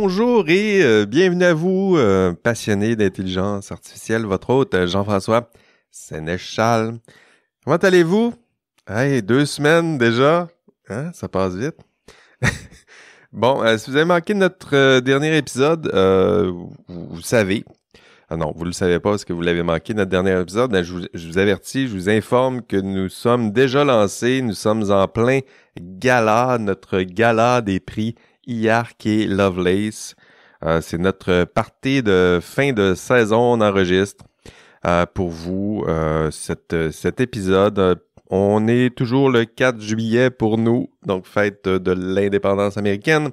bonjour et euh, bienvenue à vous, euh, passionnés d'intelligence artificielle, votre hôte euh, Jean-François Sénéchal. Comment allez-vous? Hey, deux semaines déjà. Hein, ça passe vite. bon, si vous avez manqué notre dernier épisode, vous, savez. Ah non, vous ne le savez pas parce que vous l'avez manqué, notre dernier épisode. Ben, je vous avertis, je vous informe que nous sommes déjà lancés. Nous sommes en plein gala, notre gala des prix IARC et Lovelace. Euh, c'est notre partie de fin de saison, on enregistre euh, pour vous euh, cet épisode. On est toujours le 4 juillet pour nous, donc fête de l'indépendance américaine.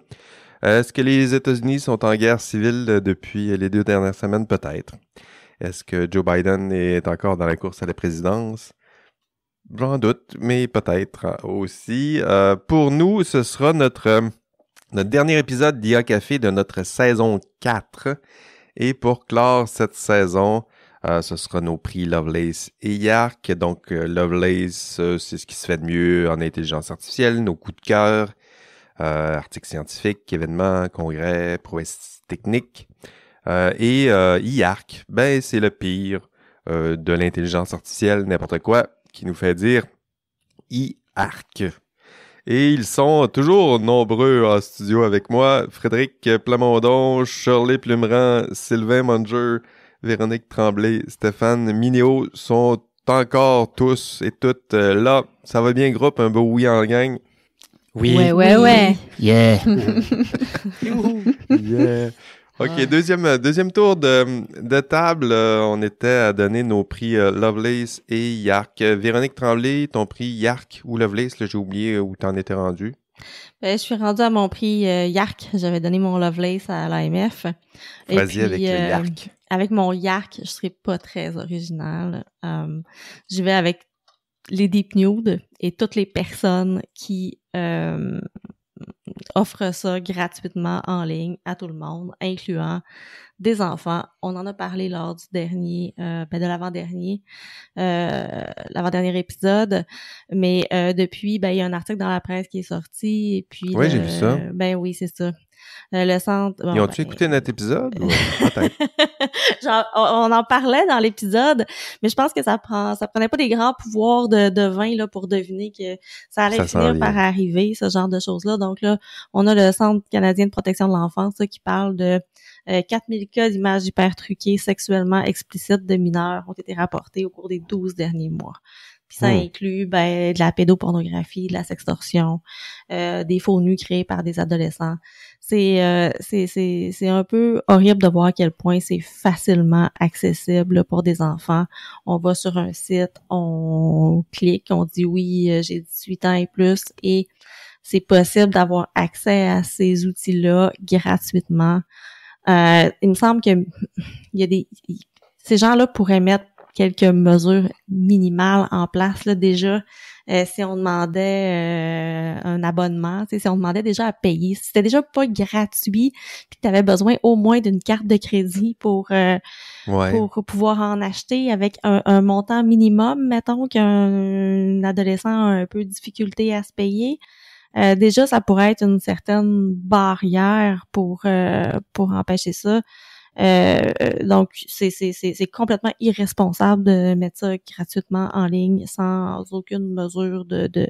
Est-ce que les États-Unis sont en guerre civile depuis les deux dernières semaines? Peut-être. Est-ce que Joe Biden est encore dans la course à la présidence? J'en doute, mais peut-être aussi. pour nous, ce sera notre notre dernier épisode d'IA Café de notre saison 4. Et pour clore cette saison, euh, ce sera nos prix Lovelace et IARC. Donc, euh, Lovelace, euh, c'est ce qui se fait de mieux en intelligence artificielle, nos coups de cœur, articles scientifiques, événements, congrès, prouesses techniques. et IARC, ben, c'est le pire de l'intelligence artificielle, n'importe quoi, qui nous fait dire IARC. Et ils sont toujours nombreux en studio avec moi. Frédéric Plamondon, Shirley Plumerand, Sylvain Manger, Véronique Tremblay, Stéphane Minéo sont encore tous et toutes euh, là. Ça va bien, groupe? Un beau oui en gang? Oui. Ouais, ouais, oui. Yeah. yeah. OK, ah. deuxième, euh, deuxième tour de, table. Euh, on était à donner nos prix euh, Lovelace et Yark. Véronique Tremblay, ton prix Yark ou Lovelace, j'ai oublié où t'en étais rendu. Ben, je suis rendue à mon prix Yark. J'avais donné mon Lovelace à l'AMF. Vas-y avec Yark. Avec mon Yark, je serais pas très originale. je vais avec les Deep Nude et toutes les personnes qui offre ça gratuitement en ligne à tout le monde, incluant des enfants. On en a parlé lors du dernier, euh, ben, de l'avant-dernier, euh, l'avant-dernier épisode, mais euh, depuis, ben, il y a un article dans la presse qui est sorti et puis. Oui, j'ai vu ça. Ben oui, c'est ça. Euh, le centre. Ils ont ben, écouté notre épisode? on, en parlait dans l'épisode, mais je pense que ça prend, ça prenait pas des grands pouvoirs de, de vin là pour deviner que ça allait finir par arriver ce genre de choses là. Donc là, on a le Centre canadien de protection de l'enfance qui parle de 4000 euh, cas d'images hyper truquées sexuellement explicites de mineurs ont été rapportés au cours des 12 derniers mois. Puis ça hmm. inclut ben, de la pédopornographie, de la sextorsion, euh, des faux nus créés par des adolescents, euh, c'est c'est un peu horrible de voir à quel point c'est facilement accessible pour des enfants. On va sur un site, on clique, on dit oui, euh, j'ai 18 ans et plus et c'est possible d'avoir accès à ces outils-là gratuitement. Euh, il me semble que il y a des ces gens-là pourraient mettre quelques mesures minimales en place là, déjà. Euh, si on demandait euh, un abonnement, si on demandait déjà à payer, si c'était déjà pas gratuit, puis tu avais besoin au moins d'une carte de crédit pour, euh, pour pouvoir en acheter avec un, montant minimum, mettons qu'un adolescent a un peu de difficulté à se payer. déjà, ça pourrait être une certaine barrière pour, pour empêcher ça. Euh, donc, c'est complètement irresponsable de mettre ça gratuitement en ligne sans aucune mesure de, de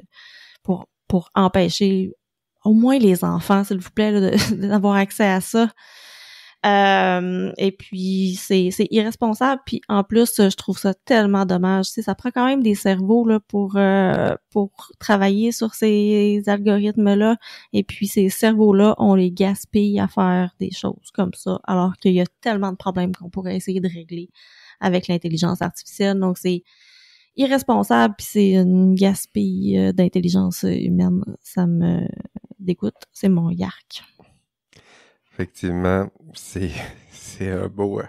pour, pour empêcher au moins les enfants, s'il vous plaît, d'avoir accès à ça. Euh, et puis c'est irresponsable. Puis en plus, je trouve ça tellement dommage. Tu ça prend quand même des cerveaux là pour euh, pour travailler sur ces algorithmes là. Et puis ces cerveaux là, on les gaspille à faire des choses comme ça, alors qu'il y a tellement de problèmes qu'on pourrait essayer de régler avec l'intelligence artificielle. Donc c'est irresponsable puis c'est une gaspille euh, d'intelligence humaine. Ça me dégoûte. C'est mon yark. Effectivement, c'est, un beau. Euh,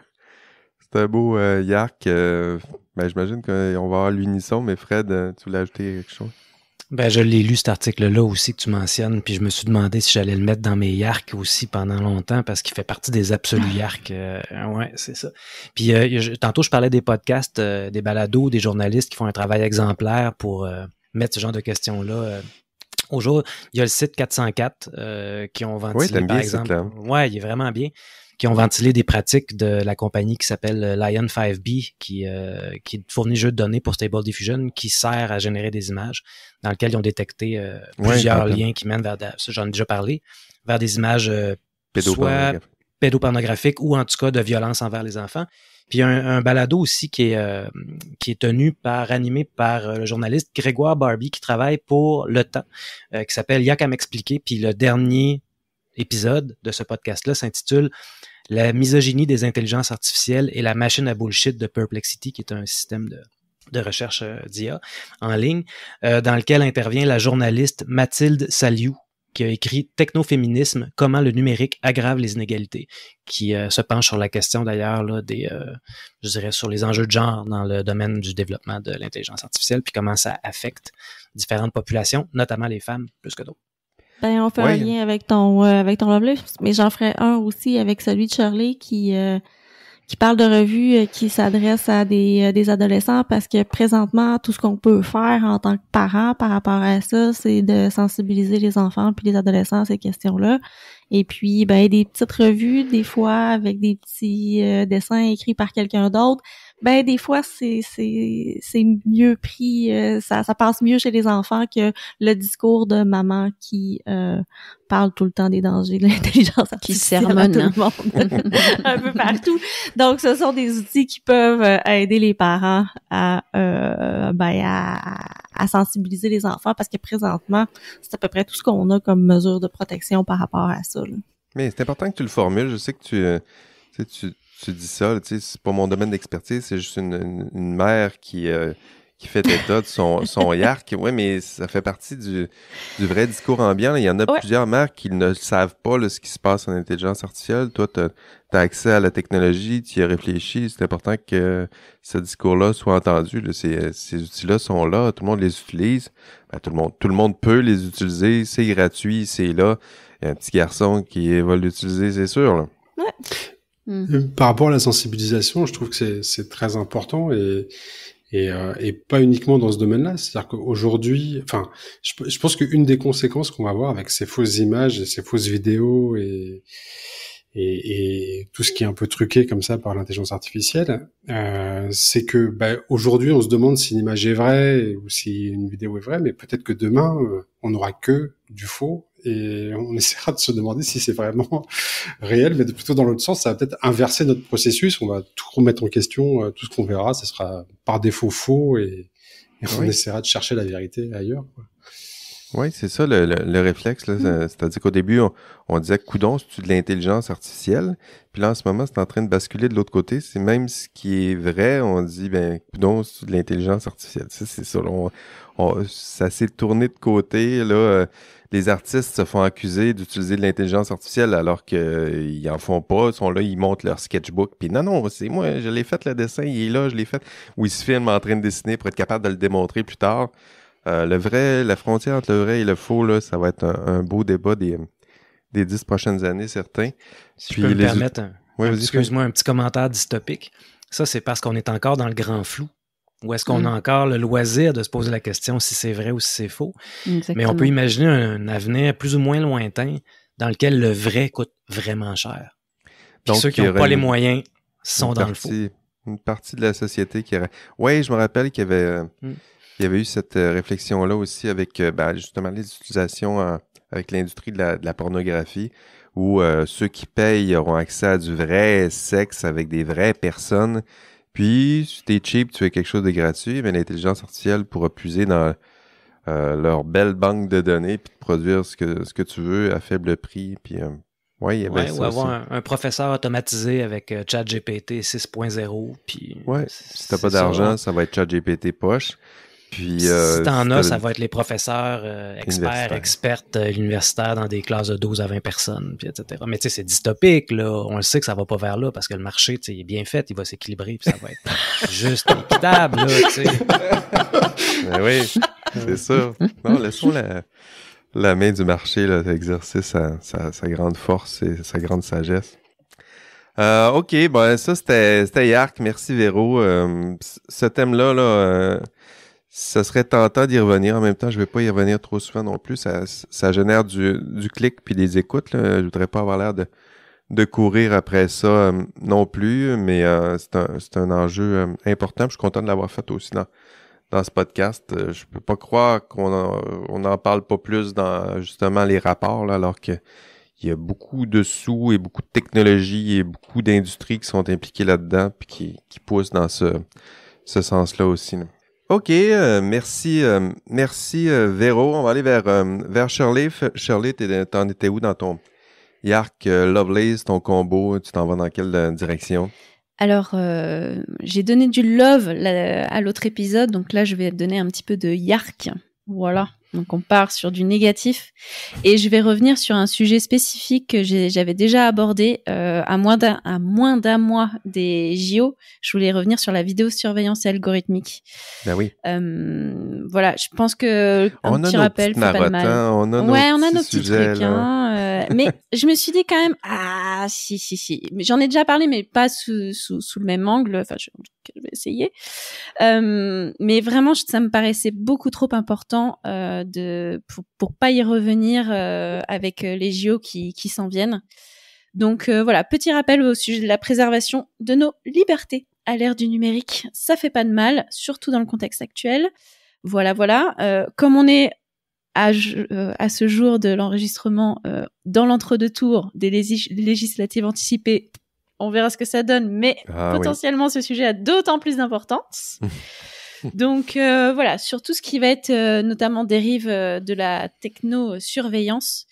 c'est un beau euh, euh, ben, j'imagine qu'on va avoir l'unisson, mais Fred, tu voulais ajouter quelque chose? Ben, je l'ai lu cet article-là aussi que tu mentionnes, puis je me suis demandé si j'allais le mettre dans mes YARC aussi pendant longtemps parce qu'il fait partie des absolus ah. YARC. c'est ça. Puis tantôt je parlais des podcasts, des balados, des journalistes qui font un travail exemplaire pour mettre ce genre de questions-là Aujourd'hui, il y a le site 404 euh, qui ont ventilé, par il est vraiment bien. Qui ont ventilé des pratiques de la compagnie qui s'appelle Lion 5B, qui, euh, qui fournit jeu de données pour Stable Diffusion, qui sert à générer des images, dans lesquelles ils ont détecté euh, plusieurs liens qui mènent vers, j'en ai déjà parlé, vers des images euh, pédopornographiques ou en tout cas de violence envers les enfants. Puis un, balado aussi qui est, euh, qui est tenu par, animé par euh, le journaliste Grégoire Barbie qui travaille pour Le Temps, euh, qui s'appelle Y'a qu'à m'expliquer. Puis le dernier épisode de ce podcast-là s'intitule La misogynie des intelligences artificielles et la machine à bullshit de Perplexity, qui est un système de, de recherche d'IA en ligne, dans lequel intervient la journaliste Mathilde Saliou, qui a écrit Technoféminisme, comment le numérique aggrave les inégalités, qui euh, se penche sur la question d'ailleurs des, euh, je dirais sur les enjeux de genre dans le domaine du développement de l'intelligence artificielle, puis comment ça affecte différentes populations, notamment les femmes plus que d'autres. Ben, on fait un lien avec ton euh, avec ton mais j'en ferai un aussi avec celui de Charlie qui qui parle de revues euh, qui s'adressent à des, euh, des, adolescents parce que présentement, tout ce qu'on peut faire en tant que parent par rapport à ça, c'est de sensibiliser les enfants puis les adolescents à ces questions-là. Et puis, ben, des petites revues, des fois, avec des petits euh, dessins écrits par quelqu'un d'autre ben des fois c'est c'est c'est mieux pris, euh, ça ça passe mieux chez les enfants que le discours de maman qui euh, parle tout le temps des dangers de l'intelligence artificielle qui sermonne, tout le hein. monde un peu partout. Donc ce sont des outils qui peuvent euh, aider les parents à euh, ben, à, sensibiliser les enfants parce que présentement c'est à peu près tout ce qu'on a comme mesure de protection par rapport à ça. Mais c'est important que tu le formules. Je sais que tu, tu, tu tu dis ça, tu sais, c'est pas mon domaine d'expertise, c'est juste une, une, mère qui, euh, qui fait état de son, son yark. Oui, mais ça fait partie du, du vrai discours ambiant. Il y en a plusieurs mères qui ne savent pas ce qui se passe en intelligence artificielle. Toi, tu as, accès à la technologie, tu y as réfléchi. C'est important que ce discours-là soit entendu. Ces, ces outils-là sont là, tout le monde les utilise. Ben, tout, le monde, tout le monde peut les utiliser, c'est gratuit, c'est là. Il y a un petit garçon qui va l'utiliser, c'est sûr. Là. Mmh. Euh, par rapport à la sensibilisation, je trouve que c'est très important euh, et, pas uniquement dans ce domaine-là. C'est-à-dire qu'aujourd'hui, enfin, je, pense qu'une des conséquences qu'on va avoir avec ces fausses images et ces fausses vidéos et, tout ce qui est un peu truqué comme ça par l'intelligence artificielle, euh, c'est que bah, aujourd'hui on se demande si une image est vraie ou si une vidéo est vraie, mais peut-être que demain on n'aura que du faux et on essaiera de se demander si c'est vraiment réel, mais plutôt dans l'autre sens, ça va peut-être inverser notre processus, on va tout remettre en question, euh, tout ce qu'on verra, ce sera par défaut faux, et, et on essaiera de chercher la vérité ailleurs. Oui, c'est ça le, le, réflexe. Mm. C'est-à-dire qu'au début, on, on disait coudon, c'est de l'intelligence artificielle. Puis là, en ce moment, c'est en train de basculer de l'autre côté. C'est même ce qui est vrai, on dit ben coudon, c'est de l'intelligence artificielle. Ça, c'est ça. ça s'est tourné de côté là. Euh, les artistes se font accuser d'utiliser de l'intelligence artificielle alors qu'ils euh, n'en en font pas, ils sont là, ils montent leur sketchbook, puis non, non, c'est moi, je l'ai fait le dessin, il est là, je l'ai fait, ou ils se filment en train de dessiner pour être capable de le démontrer plus tard. Euh, le vrai, la frontière entre le vrai et le faux, ça va être un, beau débat des, des dix prochaines années, certains. Si je peux me permettre, excuse-moi, un petit commentaire dystopique. Ça, c'est parce qu'on est encore dans le grand flou. Ou est-ce qu'on mm. a encore le loisir de se poser la question si c'est vrai ou si c'est faux? Mais on peut imaginer un, avenir plus ou moins lointain dans lequel le vrai coûte vraiment cher. Donc, ceux qui n'ont pas les moyens sont dans le faux. Une partie de la société qui... Oui, je me rappelle qu'il y avait... Euh, mm. Il y avait eu cette euh, réflexion-là aussi avec euh, ben, justement les utilisations avec l'industrie de de la, pornographie, où ceux qui payent auront accès à du vrai sexe avec des vraies personnes puis, si t'es cheap, tu fais quelque chose de gratuit, mais l'intelligence artificielle pourra puiser dans euh, leur belle banque de données puis te produire ce que, ce que tu veux à faible prix. Puis, euh, ouais, il y ou avoir un, professeur automatisé avec euh, ChatGPT 6.0. Puis, ouais, si t'as pas d'argent, ça va être ChatGPT poche si euh, t'en as, ça va être les professeurs euh, experts, expertes euh, universitaires dans des classes de 12 à 20 personnes, puis etc. Mais tu sais, c'est dystopique, là. On le sait que ça va pas vers là parce que le marché, tu sais, est bien fait, il va s'équilibrer, puis ça va être juste équitable, ben oui, c'est sûr. Non, laissons la, main du marché, exercer sa, grande force et sa grande sagesse. ok, ben ça c'était Yark, merci Véro. ce thème-là, là, ça serait tentant d'y revenir. En même temps, je vais pas y revenir trop souvent non plus. Ça, ça génère du, du clic puis des écoutes. Là. Je voudrais pas avoir l'air de, de courir après ça euh, non plus, mais euh, c'est un, un, enjeu euh, important. je suis content de l'avoir fait aussi dans, dans ce podcast. je peux pas croire qu'on on en parle pas plus dans justement les rapports, là, alors que il y a beaucoup de sous et beaucoup de technologies et beaucoup d'industries qui sont impliquées là-dedans puis qui, qui poussent dans ce, ce sens-là aussi. Là. OK, euh, merci, euh, merci euh, Véro. On va aller vers, vers Shirley. Shirley, t'en étais où dans ton Yark Lovelace, ton combo? Tu t'en vas dans quelle direction? Alors, j'ai donné du love à l'autre épisode, donc là, je vais donner un petit peu de Yark. Voilà. Donc on part sur du négatif et je vais revenir sur un sujet spécifique que j'avais déjà abordé euh, à moins d'un mois des JO. Je voulais revenir sur la vidéosurveillance algorithmique. Ben oui. Euh, voilà, je pense que on petit rappel, pas On a ouais, on a nos petits trucs. Hein, euh, mais je me suis dit quand même, ah si si si. J'en ai déjà parlé, mais pas sous le même angle. Enfin, je, vais essayer. mais vraiment, ça me paraissait beaucoup trop important de pour, pas y revenir euh, avec euh, les JO qui, s'en viennent. Donc euh, voilà, petit rappel au sujet de la préservation de nos libertés à l'ère du numérique, ça fait pas de mal, surtout dans le contexte actuel. Voilà, voilà. comme on est à, à ce jour de l'enregistrement dans l'entre-deux-tours des législatives anticipées, on verra ce que ça donne, mais ah potentiellement ce sujet a d'autant plus d'importance. Donc euh, voilà, sur tout ce qui va être euh, notamment dérive euh, de la techno-surveillance,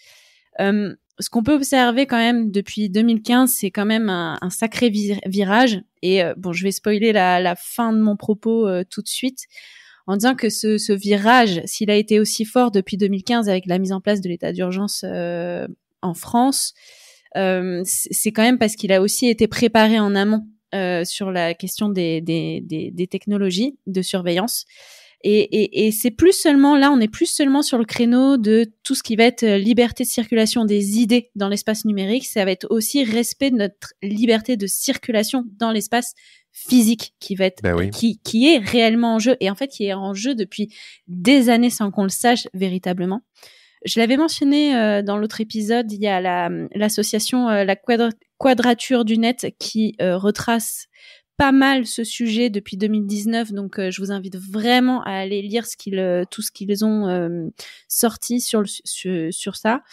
ce qu'on peut observer quand même depuis 2015, c'est quand même un, sacré virage. Et bon, je vais spoiler la, fin de mon propos tout de suite en disant que ce, ce virage, s'il a été aussi fort depuis 2015 avec la mise en place de l'état d'urgence en France, c'est quand même parce qu'il a aussi été préparé en amont. Euh, sur la question des, des, technologies de surveillance. Et, et, c'est plus seulement là, on est plus seulement sur le créneau de tout ce qui va être euh, liberté de circulation des idées dans l'espace numérique. Ça va être aussi respect de notre liberté de circulation dans l'espace physique qui va être ben qui, qui est réellement en jeu et en fait qui est en jeu depuis des années sans qu'on le sache véritablement. Je l'avais mentionné euh, dans l'autre épisode, il y a hum, l'association la, euh, la Quadrature du net qui euh, retrace pas mal ce sujet depuis 2019, donc euh, je vous invite vraiment à aller lire ce qu'ils, euh, tout ce qu'ils ont sorti sur, le, sur, ça.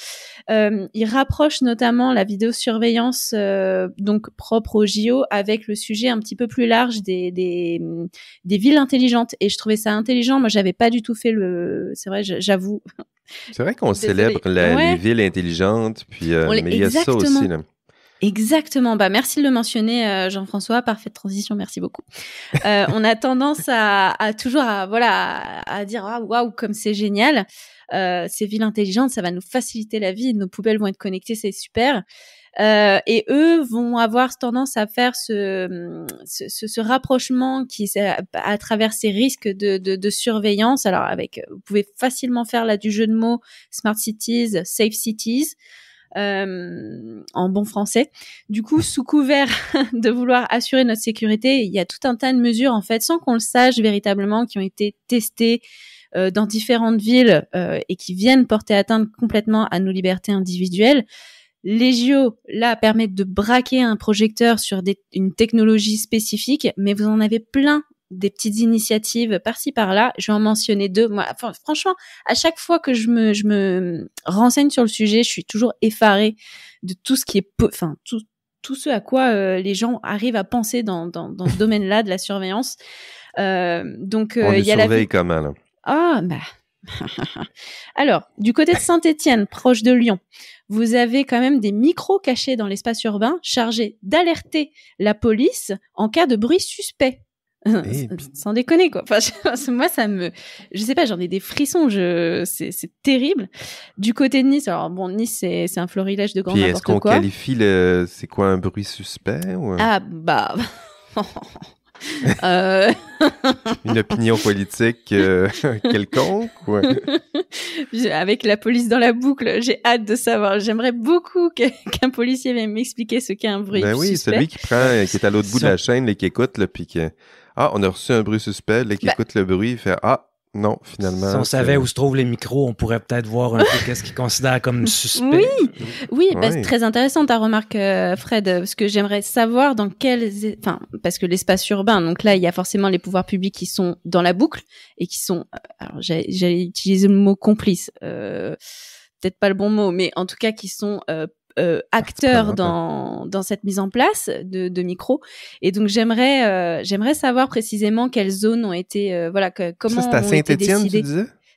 ils rapprochent notamment la vidéosurveillance donc propre au JO avec le sujet un petit peu plus large des, des, des villes intelligentes. Et je trouvais ça intelligent. Moi, j'avais pas du tout fait le. C'est vrai, j'avoue. C'est vrai qu'on célèbre les villes intelligentes, puis mais il y a ça aussi. Là. Exactement. Bah, merci de le mentionner, euh, Jean-François. Parfaite transition. Merci beaucoup. Euh, on a tendance à, à, toujours, à, voilà, à dire ah, waouh comme c'est génial. Euh, ces villes intelligentes, ça va nous faciliter la vie. Nos poubelles vont être connectées, c'est super. Euh, et eux vont avoir tendance à faire ce, ce, ce rapprochement qui à, à travers ces risques de, de, de, surveillance. Alors avec, vous pouvez facilement faire là du jeu de mots smart cities, safe cities. Euh, en bon français. Du coup, sous couvert de vouloir assurer notre sécurité, il y a tout un tas de mesures en fait, sans qu'on le sache véritablement, qui ont été testées euh, dans différentes villes euh, et qui viennent porter atteinte complètement à nos libertés individuelles. Les JO, là, permettent de braquer un projecteur sur une technologie spécifique, mais vous en avez plein des petites initiatives par-ci par-là. Je vais en mentionner deux. Moi, franchement, à chaque fois que je me, je me renseigne sur le sujet, je suis toujours effarée de tout ce qui est, enfin, tout, tout ce à quoi euh, les gens arrivent à penser dans, ce domaine-là de la surveillance. Euh, donc, euh, il la quand même. Ah, bah. Alors, du côté de Saint-Étienne, proche de Lyon, vous avez quand même des micros cachés dans l'espace urbain chargés d'alerter la police en cas de bruit suspect. Eh sans déconner quoi. Enfin, moi ça me, je sais pas, j'en ai des frissons. Je, c'est terrible. Du côté de Nice, alors bon, Nice c'est un florilège de grands n'importe quoi. Est-ce qu'on qualifie le, c'est quoi un bruit suspect ou... Ah bah. Euh. Une opinion politique euh, quelconque Avec la police dans la boucle, j'ai hâte de savoir. J'aimerais beaucoup qu'un policier vienne m'expliquer ce qu'est un bruit. Ben oui, celui qui prend, qui est à l'autre bout de la chaîne et qui écoute, là, puis qui, ah, on a reçu un bruit suspect. Là, qui ben écoute le bruit, fait Ah, non, finalement. Si on savait où se trouvent les micros, on pourrait peut-être voir un peu qu'est-ce qu'il considère comme suspect. Oui, oui, ben, c'est très intéressant ta remarque, euh, Fred, parce que j'aimerais savoir dans quels, enfin, parce que l'espace urbain, donc là, il y a forcément les pouvoirs publics qui sont dans la boucle et qui sont, euh, alors j'allais utiliser le mot complice, euh, peut-être pas le bon mot, mais en tout cas qui sont euh, euh, ah, acteurs dans, cette mise en place de, micro. Et donc j'aimerais euh, j'aimerais savoir précisément quelles zones ont été euh, voilà que, comment ont été décidées.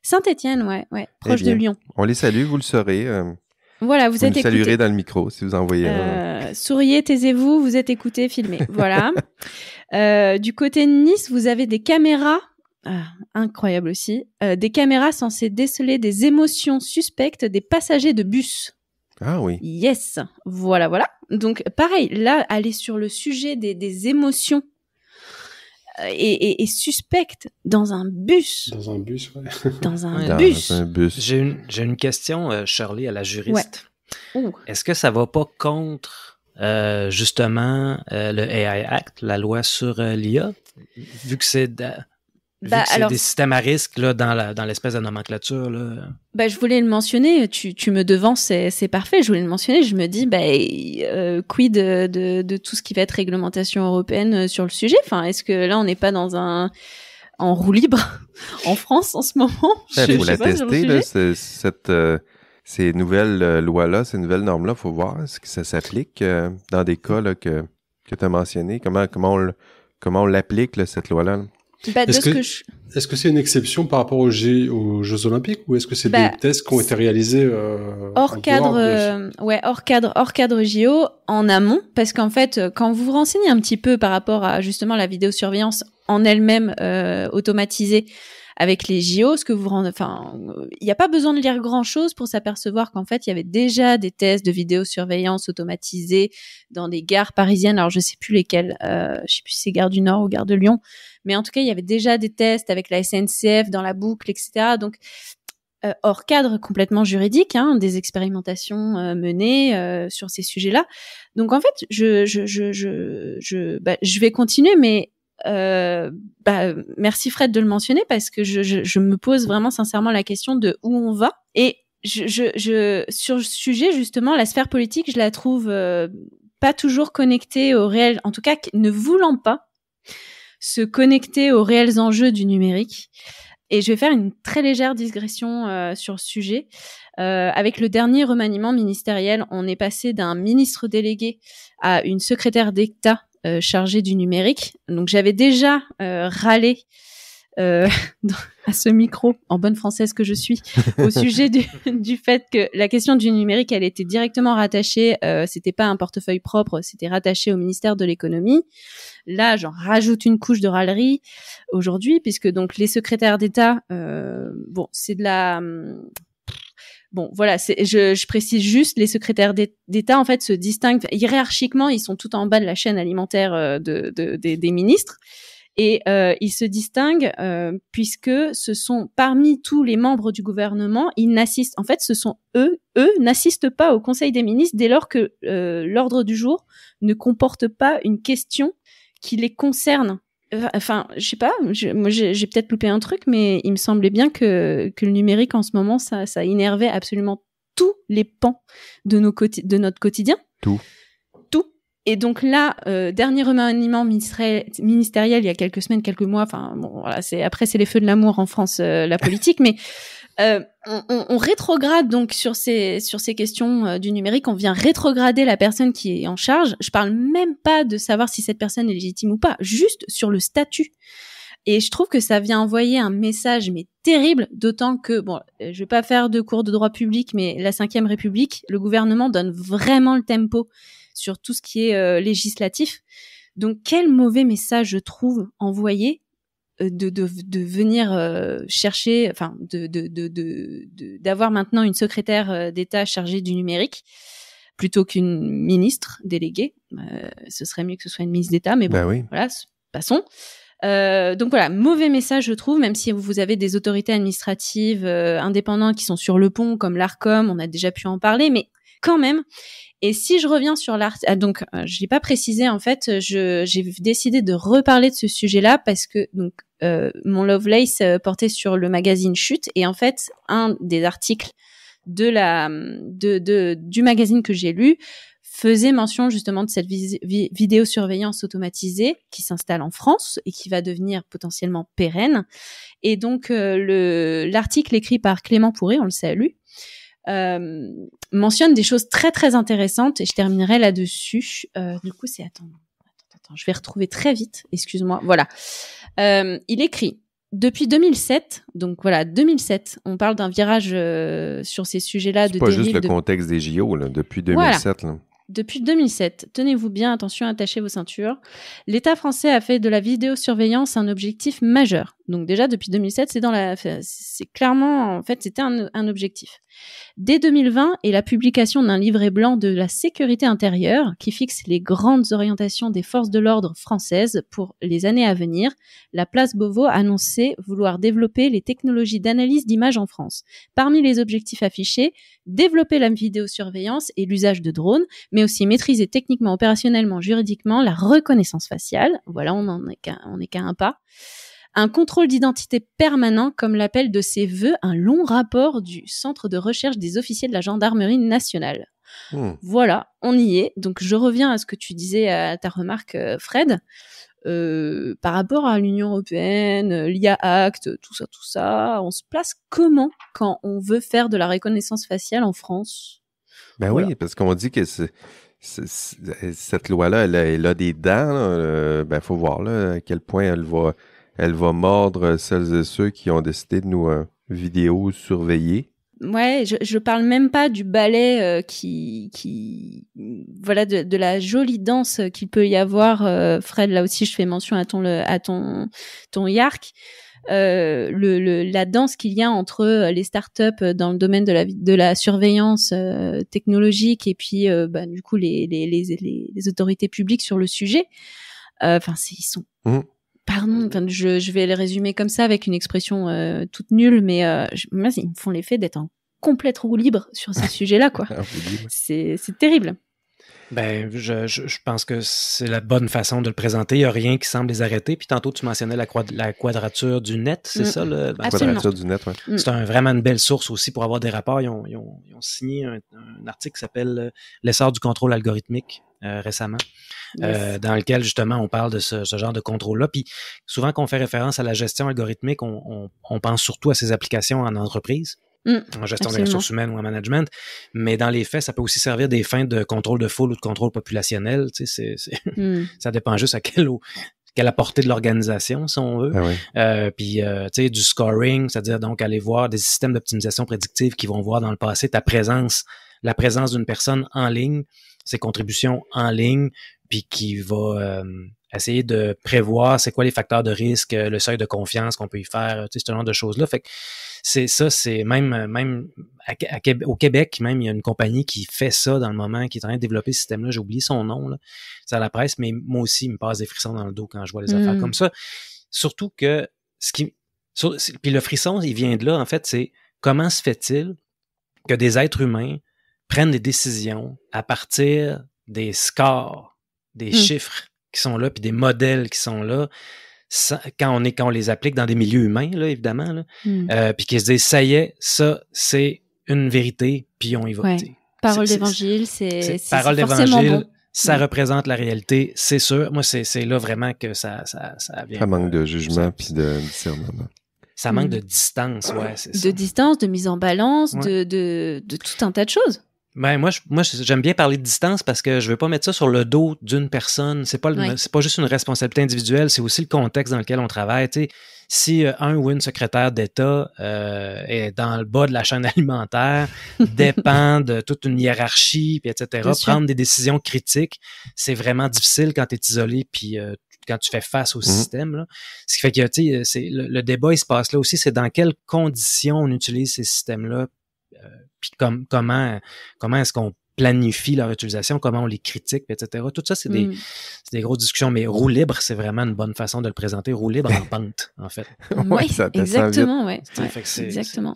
Saint-Étienne, ouais, ouais, eh proche de Lyon. On les salue, vous le saurez. Voilà, vous, êtes dans le micro si vous envoyez. souriez, taisez-vous, vous êtes écoutés, filmé. Voilà. du côté de Nice, vous avez des caméras incroyables ah, incroyable aussi, des caméras censées déceler des émotions suspectes des passagers de bus. Ah oui. Yes. Voilà, voilà. Donc, pareil, là, aller sur le sujet des, des émotions euh, et, et, suspecte dans un bus. Dans un bus, ouais. Dans un bus. J'ai une, une, question, Charlie, euh, à la juriste. Est-ce que ça va pas contre euh, justement le AI Act, la loi sur l'IA, vu que c'est bah, alors, des systèmes à risque là, dans, la, dans l'espèce de nomenclature. Là. Bah, je voulais le mentionner, tu, tu me devances, c'est, c'est parfait. Je voulais le mentionner, je me dis, bah, euh, quid de, de, de, tout ce qui va être réglementation européenne euh, sur le sujet enfin, Est-ce que là, on n'est pas dans un en roue libre en France en ce moment Il ben, faut la tester, cette, euh, ces nouvelles lois-là, ces nouvelles normes-là, faut voir est-ce que ça s'applique dans des cas là, que, que tu as mentionnés, comment, comment on, comment on l'applique, cette loi-là. là bah, est-ce que, c'est une exception par rapport aux, Jeux Olympiques ou est-ce que c'est bah, des tests qui ont été réalisés euh, hors cadre, euh, ouais, hors cadre, hors cadre JO en amont Parce qu'en fait, euh, quand vous vous renseignez un petit peu par rapport à justement la vidéosurveillance en elle-même automatisée avec les JO, ce que vous rendez, enfin, il n'y a pas besoin de lire grand chose pour s'apercevoir qu'en fait, il y avait déjà des tests de vidéosurveillance automatisée dans des gares parisiennes. Alors, je ne sais plus lesquelles, euh, je sais plus si c'est gare du Nord ou gare de Lyon, mais en tout cas, il y avait déjà des tests avec la SNCF dans la boucle, etc. Donc, euh, hors cadre complètement juridique, hein, des expérimentations euh, menées euh, sur ces sujets-là. Donc en fait, je je je je je, bah, je vais continuer, mais bah, merci Fred de le mentionner parce que je, je, je me pose vraiment sincèrement la question de où on va et je, je, je sur ce sujet justement la sphère politique je la trouve pas toujours connectée au réel en tout cas ne voulant pas se connecter aux réels enjeux du numérique. Et je vais faire une très légère digression euh, sur ce sujet. Euh, avec le dernier remaniement ministériel, on est passé d'un ministre délégué à une secrétaire d'État euh, chargée du numérique. Donc j'avais déjà râlé euh, à ce micro, en bonne française que je suis, au sujet du, du, fait que la question du numérique, elle était directement rattachée, euh, c'était pas un portefeuille propre, c'était rattaché au ministère de l'économie. Là, j'en rajoute une couche de râlerie aujourd'hui, puisque donc les secrétaires d'État, euh, bon, c'est de la hum, bon, voilà, je, je, précise juste, les secrétaires d'État, en fait, se distinguent hiérarchiquement, ils sont tout en bas de la chaîne alimentaire euh, de, de, des ministres. Et euh, ils se distinguent euh, puisque ce sont parmi tous les membres du gouvernement, ils n'assistent. En fait, ce sont eux, eux n'assistent pas au Conseil des ministres dès lors que euh, l'ordre du jour ne comporte pas une question qui les concerne. Enfin, je sais pas, j'ai peut-être loupé un truc, mais il me semblait bien que, que le numérique en ce moment, ça, ça énervait absolument tous les pans de, nos de notre quotidien. Tout. Et donc là, euh, dernier remaniement ministériel il y a quelques semaines, quelques mois. Enfin, bon, voilà, c'est après c'est les feux de l'amour en France, euh, la politique, mais euh, on, on, rétrograde donc sur ces sur ces questions du numérique. On vient rétrograder la personne qui est en charge. Je parle même pas de savoir si cette personne est légitime ou pas, juste sur le statut. Et je trouve que ça vient envoyer un message mais terrible, d'autant que bon, je vais pas faire de cours de droit public, mais la Ve République, le gouvernement donne vraiment le tempo sur tout ce qui est euh, législatif. Donc quel mauvais message je trouve envoyé euh, de, venir euh, chercher, enfin de d'avoir maintenant une secrétaire d'État chargée du numérique plutôt qu'une ministre déléguée. ce serait mieux que ce soit une ministre d'État, mais bon, bah oui. voilà, passons. donc voilà, mauvais message je trouve, même si vous avez des autorités administratives indépendantes qui sont sur le pont, comme l'ARCOM, on a déjà pu en parler, mais quand même. Et si je reviens sur l'art, ah, donc euh, je l'ai pas précisé en fait, euh, j'ai décidé de reparler de ce sujet-là parce que donc euh, mon Lovelace portait sur le magazine Chute et en fait un des articles de la de, de du magazine que j'ai lu faisait mention justement de cette vidéo vidéosurveillance automatisée qui s'installe en France et qui va devenir potentiellement pérenne. Et donc le l'article écrit par Clément Pourré, on le salue, euh, mentionne des choses très très intéressantes et je terminerai là-dessus. Euh, du coup, c'est attends, attends, je vais retrouver très vite. Excuse-moi. Voilà. Euh, il écrit depuis 2007, donc voilà, 2007, on parle d'un virage sur ces sujets-là. C'est pas juste le contexte des JO, depuis 2007. Depuis 2007, tenez-vous bien, attention, attachez vos ceintures, l'État français a fait de la vidéosurveillance un objectif majeur. Donc déjà depuis 2007, c'est clairement en fait c'était un, objectif. Dès 2020 et la publication d'un livret blanc de la sécurité intérieure qui fixe les grandes orientations des forces de l'ordre françaises pour les années à venir, la place Beauvau annonçait vouloir développer les technologies d'analyse d'images en France. Parmi les objectifs affichés, développer la vidéosurveillance et l'usage de drones, mais aussi maîtriser techniquement, opérationnellement, juridiquement la reconnaissance faciale. Voilà, on en est qu'à un pas un contrôle d'identité permanent, comme l'appelle de ses voeux un long rapport du Centre de recherche des officiers de la gendarmerie nationale. Hmm. Voilà, on y est. Donc je reviens à ce que tu disais à ta remarque, euh, Fred. Euh, par rapport à l'Union européenne, euh, l'IA Act, tout ça, tout ça, on se place comment quand on veut faire de la reconnaissance faciale en France Ben oui, parce qu'on dit que cette loi-là, elle, a des dents. Il ben, faut voir à quel point elle va elle va mordre celles et ceux qui ont décidé de nous euh, vidéo surveiller. Ouais, je, je parle même pas du ballet euh, qui, qui, voilà, de, la jolie danse qu'il peut y avoir. Euh, Fred, là aussi, je fais mention à ton, le, à ton, ton yark. Euh, le, la danse qu'il y a entre les startups dans le domaine de la, de la surveillance technologique et puis, bah, du coup, les autorités publiques sur le sujet. Enfin, ils sont mmh pardon, je, vais les résumer comme ça avec une expression euh, toute nulle, mais euh, ils font l'effet d'être en complète roue libre sur ces sujets-là, quoi. Ah, c'est terrible. Ben, je, je, pense que c'est la bonne façon de le présenter. Il n'y a rien qui semble les arrêter. Puis tantôt, tu mentionnais la, quadrature du net, c'est mm. ça? Le... Ben, la quadrature du net, oui. C'est vraiment une belle source aussi pour avoir des rapports. Ils ont, ils ont, signé un, article qui s'appelle euh, L'essor du contrôle algorithmique euh, récemment, euh, dans lequel justement on parle de ce, genre de contrôle-là. Puis souvent qu'on fait référence à la gestion algorithmique, on, on, on pense surtout à ces applications en entreprise. Mm, en gestion des ressources humaines ou en management. Mais dans les faits, ça peut aussi servir des fins de contrôle de foule ou de contrôle populationnel. Tu sais, mm. ça dépend juste à quelle, quelle la portée de l'organisation, si on veut. Ah euh, puis, euh, tu sais, du scoring, c'est-à-dire donc aller voir des systèmes d'optimisation prédictive qui vont voir dans le passé ta présence, la présence d'une personne en ligne, ses contributions en ligne, puis qui va... Euh, essayer de prévoir c'est quoi les facteurs de risque, euh, le seuil de confiance qu'on peut y faire, euh, tu sais, ce genre de choses-là. Fait que c'est ça, c'est même, euh, même au Québec, même, il y a une compagnie qui fait ça dans le moment, qui est en train de développer ce système-là. J'ai oublié son nom, C'est à la presse, mais moi aussi, il me passe des frissons dans le dos quand je vois les affaires mm. comme ça. Surtout que ce qui. puis le frisson, il vient de là, en fait, c'est comment se fait-il que des êtres humains prennent des décisions à partir des scores, des mm. chiffres qui sont là, puis des modèles qui sont là, quand, on est, quand on les applique dans des milieux humains, là, évidemment, là, hmm. euh, puis qu'ils se disent, ça y est, ça, c'est une vérité, puis on y va. Parole d'évangile, c'est Parole d'évangile, ça représente la réalité, c'est sûr. Moi, c'est là vraiment que ça, ça, ça vient. Ça manque de euh, jugement puis de discernement. Ça manque de hmm. distance, ouais. c'est ça. De distance, de mise en balance, de, de, de tout un tas de choses. Ben moi, moi j'aime bien parler de distance parce que je veux pas mettre ça sur le dos d'une personne. C'est pas pas juste une responsabilité individuelle, c'est aussi le contexte dans lequel on travaille. sais, si euh, un ou une secrétaire d'État euh, est dans le bas de la chaîne alimentaire, dépend de toute une hiérarchie, puis etc. prendre des décisions critiques, c'est vraiment difficile quand tu es isolé, puis euh, quand tu fais face au mhm. système. Ce qui fait que le, le débat, il se passe là aussi, c'est dans quelles conditions on utilise ces systèmes-là puis comment, comment est-ce qu'on planifie leur utilisation, comment on les critique, etc. Tout ça, c'est des, hmm. des, grosses discussions. Mais roue libre, c'est vraiment une bonne façon de le présenter. Roue libre en pente, en fait. oui, exactement. Ouais. exactement.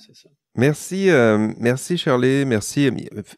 Merci, euh, merci Shirley, merci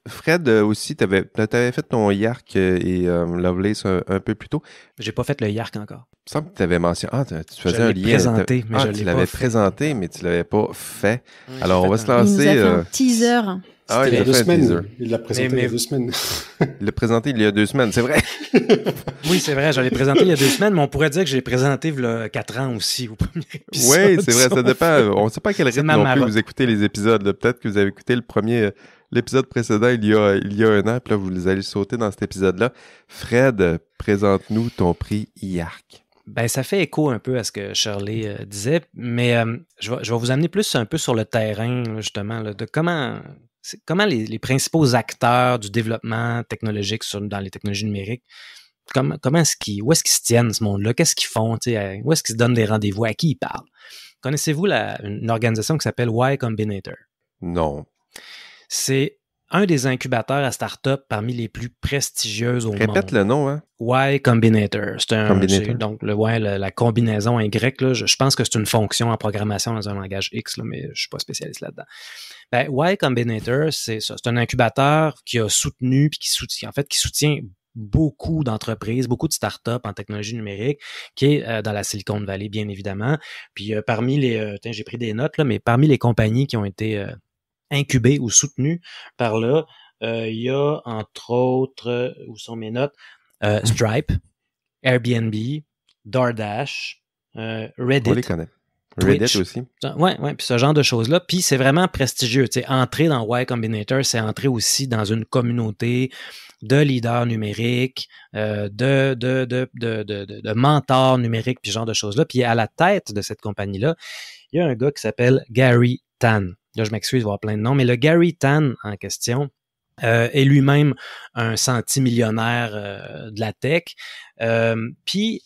Fred euh, aussi. tu avais fait ton Yark euh, et Lovelace un, peu plus tôt. J'ai pas fait le Yark encore. Il que tu avais mentionné. Ah, tu faisais un lien. Présenté, mais ah, tu l'avais présenté, mais tu l'avais pas fait. Alors on va se lancer. un teaser. Ah il a deux semaines. Il l'a présenté il y a deux semaines. il l'a présenté il y a deux semaines, c'est vrai. oui, c'est vrai, je l'ai présenté il y a deux semaines, mais on pourrait dire que j'ai présenté il y a quatre ans aussi au premier épisode. Oui, c'est vrai, ça dépend. On ne sait pas quel rythme vous écoutez les épisodes. Peut-être que vous avez écouté le premier, l'épisode précédent il y, a, il y a un an, puis là, vous les allez sauter dans cet épisode-là. Fred, présente-nous ton prix IARC. Ben, ça fait écho un peu à ce que Charlie euh, disait, mais euh, je, vais, vous amener plus un peu sur le terrain, justement, de comment, comment les, principaux acteurs du développement technologique dans les technologies numériques, comment, comment est-ce où est-ce qu'ils se tiennent ce monde-là? Qu'est-ce qu'ils font? Euh, où est-ce qu'ils se donnent des rendez-vous? À qui ils parlent? Connaissez-vous une organisation qui s'appelle Y Combinator? Non. C'est un des incubateurs à start-up parmi les plus prestigieuses au monde. Répète le nom, hein? Y Combinator. C'est un. Combinator. Donc, le, la combinaison Y, là, je, pense que c'est une fonction en programmation dans un langage X, là, mais je ne suis pas spécialiste là-dedans. Ben, y Combinator, c'est ça. C'est un incubateur qui a soutenu, puis qui soutient, en fait, qui soutient beaucoup d'entreprises, beaucoup de startups en technologie numérique, qui est euh, dans la Silicon Valley, bien évidemment. Puis euh, parmi les, euh, Tiens, j'ai pris des notes là, mais parmi les compagnies qui ont été incubé ou soutenu par là. Euh, il y a entre autres, euh, où sont mes notes, euh, hmm. Stripe, Airbnb, DoorDash, Reddit. Reddit aussi. Ouais, puis ce genre de choses-là. Puis c'est vraiment prestigieux. entrer dans Y Combinator, c'est entrer aussi dans une communauté de leaders numériques, de, de, de, mentors numériques, puis ce genre de choses-là. Puis à la tête de cette compagnie-là, il y a un gars qui s'appelle Gary Tan là je m'excuse de voir plein de noms, mais le Gary Tan en question, euh, est lui-même un centimillionnaire euh, de la tech. Euh, puis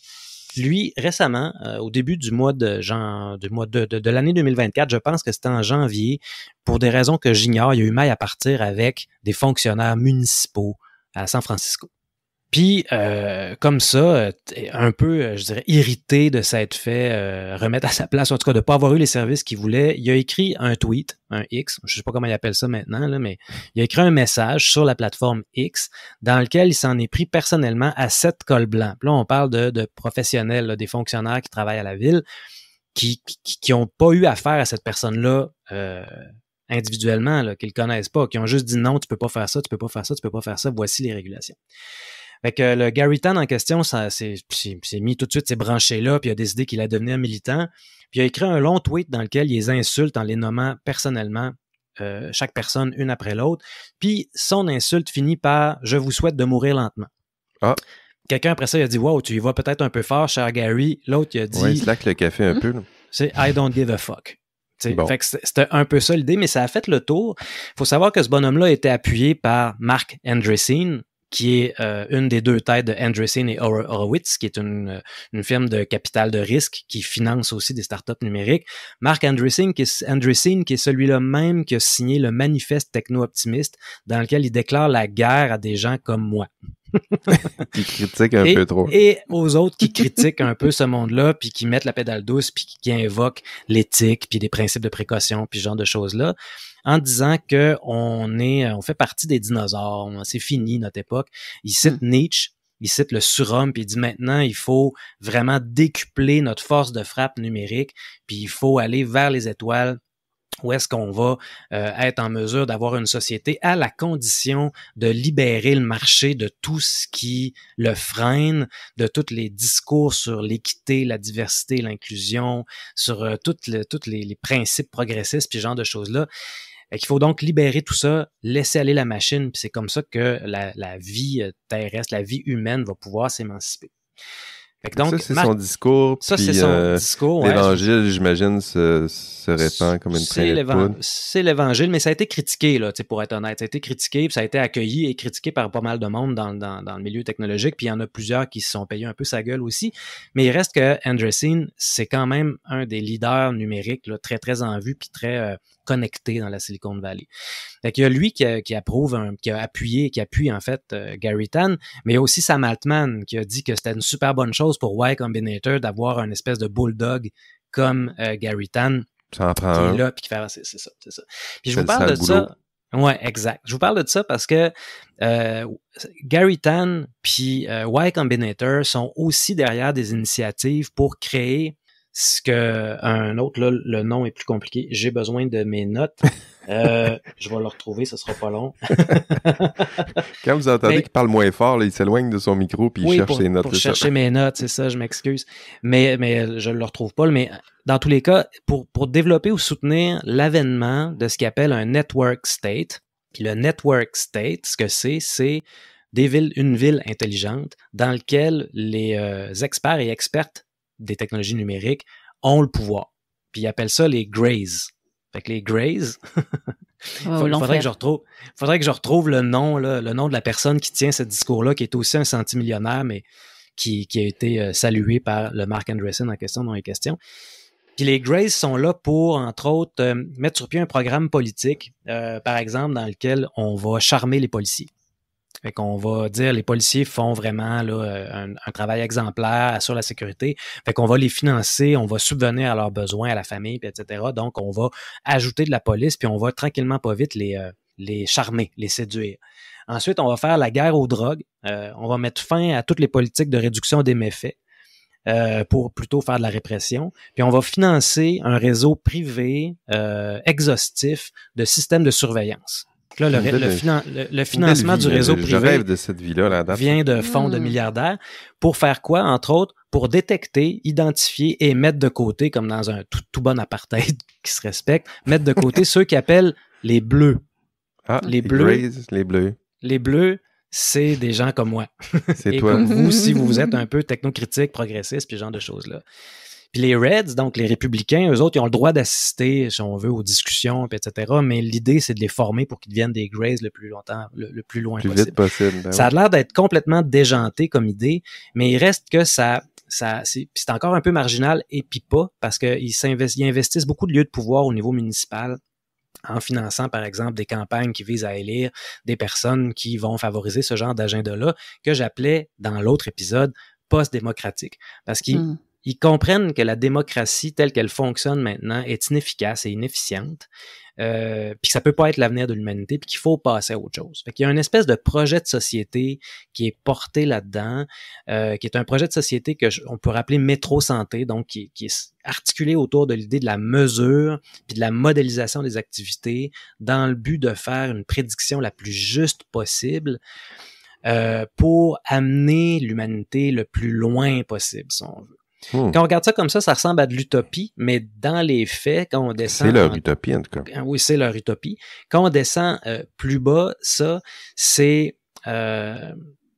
lui, récemment, euh, au début du mois de janvier, du mois de, de, de l'année 2024, je pense que c'était en janvier, pour des raisons que j'ignore, il y a eu maille à partir avec des fonctionnaires municipaux à San Francisco. Puis, euh, comme ça, un peu, euh, je dirais, irrité de s'être fait euh, remettre à sa place, en tout cas de ne pas avoir eu les services qu'il voulait, il a écrit un tweet, un X, je ne sais pas comment il appelle ça maintenant, là, mais il a écrit un message sur la plateforme X dans lequel il s'en est pris personnellement à sept cols blancs. là, on parle de, professionnels, des fonctionnaires qui travaillent à la ville, qui n'ont qui, pas eu affaire à cette personne-là. individuellement, qu'ils ne connaissent pas, qui ont juste dit non, tu peux pas faire ça, tu peux pas faire ça, tu peux pas faire ça, voici les régulations. Fait que le Gary Tan en question, s'est mis tout de suite, s'est branché là, puis il a décidé qu'il allait devenir militant. Puis il a écrit un long tweet dans lequel il les insulte en les nommant personnellement euh, chaque personne une après l'autre. Puis son insulte finit par Je vous souhaite de mourir lentement. Ah. Quelqu'un après ça, il a dit Wow, tu y vas peut-être un peu fort, cher Gary. L'autre, il a dit. Ouais, il slaque le café un hmm? peu. C'est I don't give a fuck. Fait que c'était un peu ça l'idée, mais ça a fait le tour. faut savoir que ce bonhomme-là était appuyé par Mark Andreessen, qui est euh, une des deux têtes de Andreessen et Horowitz, qui est une, euh, une firme de capital de risque qui finance aussi des startups numériques. Marc Andreessen, qui est, qui est celui-là même qui a signé le manifeste techno-optimiste dans lequel il déclare la guerre à des gens comme moi. qui critiquent un peu trop. Et aux autres qui critiquent un peu ce monde-là, puis qui mettent la pédale douce, puis qui invoquent l'éthique, puis des principes de précaution, puis ce genre de choses-là en disant que on est, euh, on fait partie des dinosaures, c'est fini notre époque. Il cite hmm. Nietzsche, il cite le surhomme, puis il dit maintenant, il faut vraiment décupler notre force de frappe numérique, puis il faut aller vers les étoiles où est-ce qu'on va euh, être en mesure d'avoir une société à la condition de libérer le marché de tout ce qui le freine, de tous les discours sur l'équité, la diversité, l'inclusion, sur euh, toutes, toutes les, les, principes progressistes, puis genre de choses-là qu'il faut donc libérer tout ça, laisser aller la machine, puis c'est comme ça que la, vie euh, terrestre, la vie humaine va pouvoir s'émanciper. donc, ça, c'est son discours. Ça, c'est son euh, discours. L'évangile, j'imagine, se, se, répand comme une traînée C'est l'évangile, mais ça a été critiqué, là, pour être honnête. Ça a été critiqué, puis ça a été accueilli et critiqué par pas mal de monde dans, le milieu technologique. Puis il y en a plusieurs qui se sont payés un peu sa gueule aussi. Mais il reste que Andresine, c'est quand même un des leaders numériques là, très, très en vue, puis très euh, connecté dans la Silicon Valley. Fait il y a lui qui, approuve, qui a appuyé, qui appuie en fait euh, Gary Tan, mais il y a aussi Sam Altman qui a dit que c'était une super bonne chose pour Y Combinator d'avoir un espèce de bulldog comme euh, Gary Tan. qui est là, puis qui fait c'est ça, c'est ça. je vous parle de ça. Ouais, exact. Je vous parle de ça parce que euh, Gary Tan puis Y Combinator sont aussi derrière des initiatives pour créer ce que un autre, là, le nom est plus compliqué. J'ai besoin de mes notes. Euh, je vais le retrouver, ce sera pas long. Quand vous entendez qu'il parle moins fort, il s'éloigne de son micro puis il cherche ses notes. Pour chercher mes notes, c'est ça, je m'excuse. Mais, mais euh, je le retrouve pas. Mais euh, dans tous les cas, pour, pour développer ou soutenir l'avènement de ce qu'il appelle un network state, puis le network state, ce que c'est, c'est des villes, une ville intelligente dans laquelle les experts et expertes des technologies numériques ont le pouvoir. Puis ils appellent ça les grays. Fait que les grays. il faudrait, que je retrouve, faudrait que je retrouve le nom, le nom de la personne qui tient ce discours-là, qui est aussi un centimillionnaire, mais qui, a été euh, salué par le Mark Andreessen en question dans les questions. Puis les Grays sont là pour, entre autres, euh, mettre sur pied un programme politique, euh, par exemple, dans lequel on va charmer les policiers. Fait qu'on va dire les policiers font vraiment euh, un, travail exemplaire, sur la sécurité. Fait qu'on va les financer, on va subvenir à leurs besoins, à la famille, etc. Donc, on va ajouter de la police, puis on va tranquillement pas vite les, euh, les charmer, les séduire. Ensuite, on va faire la guerre aux drogues. Euh, on va mettre fin à toutes les politiques de réduction des méfaits. pour plutôt faire de la répression. Puis on va financer un réseau privé exhaustif de systèmes de surveillance le, financement du euh, réseau privé de cette -là, vient de mm. fonds de milliardaires pour faire quoi, entre autres, pour détecter, identifier et mettre de côté, comme dans un tout, bon apartheid qui se respecte, mettre de côté ceux qui appellent les bleus. Ah, les, bleus. les bleus. Les bleus, c'est des gens comme moi. C'est toi. Comme vous, si vous êtes un peu technocritique, progressiste, ce genre de choses-là. Puis les Reds, donc les républicains, eux autres, ils ont le droit d'assister, si on veut, aux discussions, etc. Mais l'idée, c'est de les former pour qu'ils deviennent des Grays le plus longtemps, le, plus loin plus possible. Vite possible ben ça a l'air d'être complètement déjanté comme idée, mais il reste que ça, ça c'est encore un peu marginal et puis pas parce qu'ils ils investissent beaucoup de lieux de pouvoir au niveau municipal en finançant, par exemple, des campagnes qui visent à élire des personnes qui vont favoriser ce genre d'agenda-là, que j'appelais dans l'autre épisode post-démocratique. Parce qu'ils hmm. Ils comprennent que la démocratie telle qu'elle fonctionne maintenant est inefficace et inefficiente, euh, puis ça peut pas être l'avenir de l'humanité, puis qu'il faut passer à autre chose. Fait qu'il y a une espèce de projet de société qui est porté là-dedans, euh, qui est un projet de société que on peut rappeler métro santé, donc qui, qui est articulé autour de l'idée de la mesure puis de la modélisation des activités dans le but de faire une prédiction la plus juste possible. Euh, pour amener l'humanité le plus loin possible, son on Hmm. Quand on regarde ça comme ça, ça ressemble à de l'utopie, mais dans les faits, quand on descend... C'est leur tout cas. Ah oui, c'est leur utopie. Quand on descend euh, plus bas, ça, euh,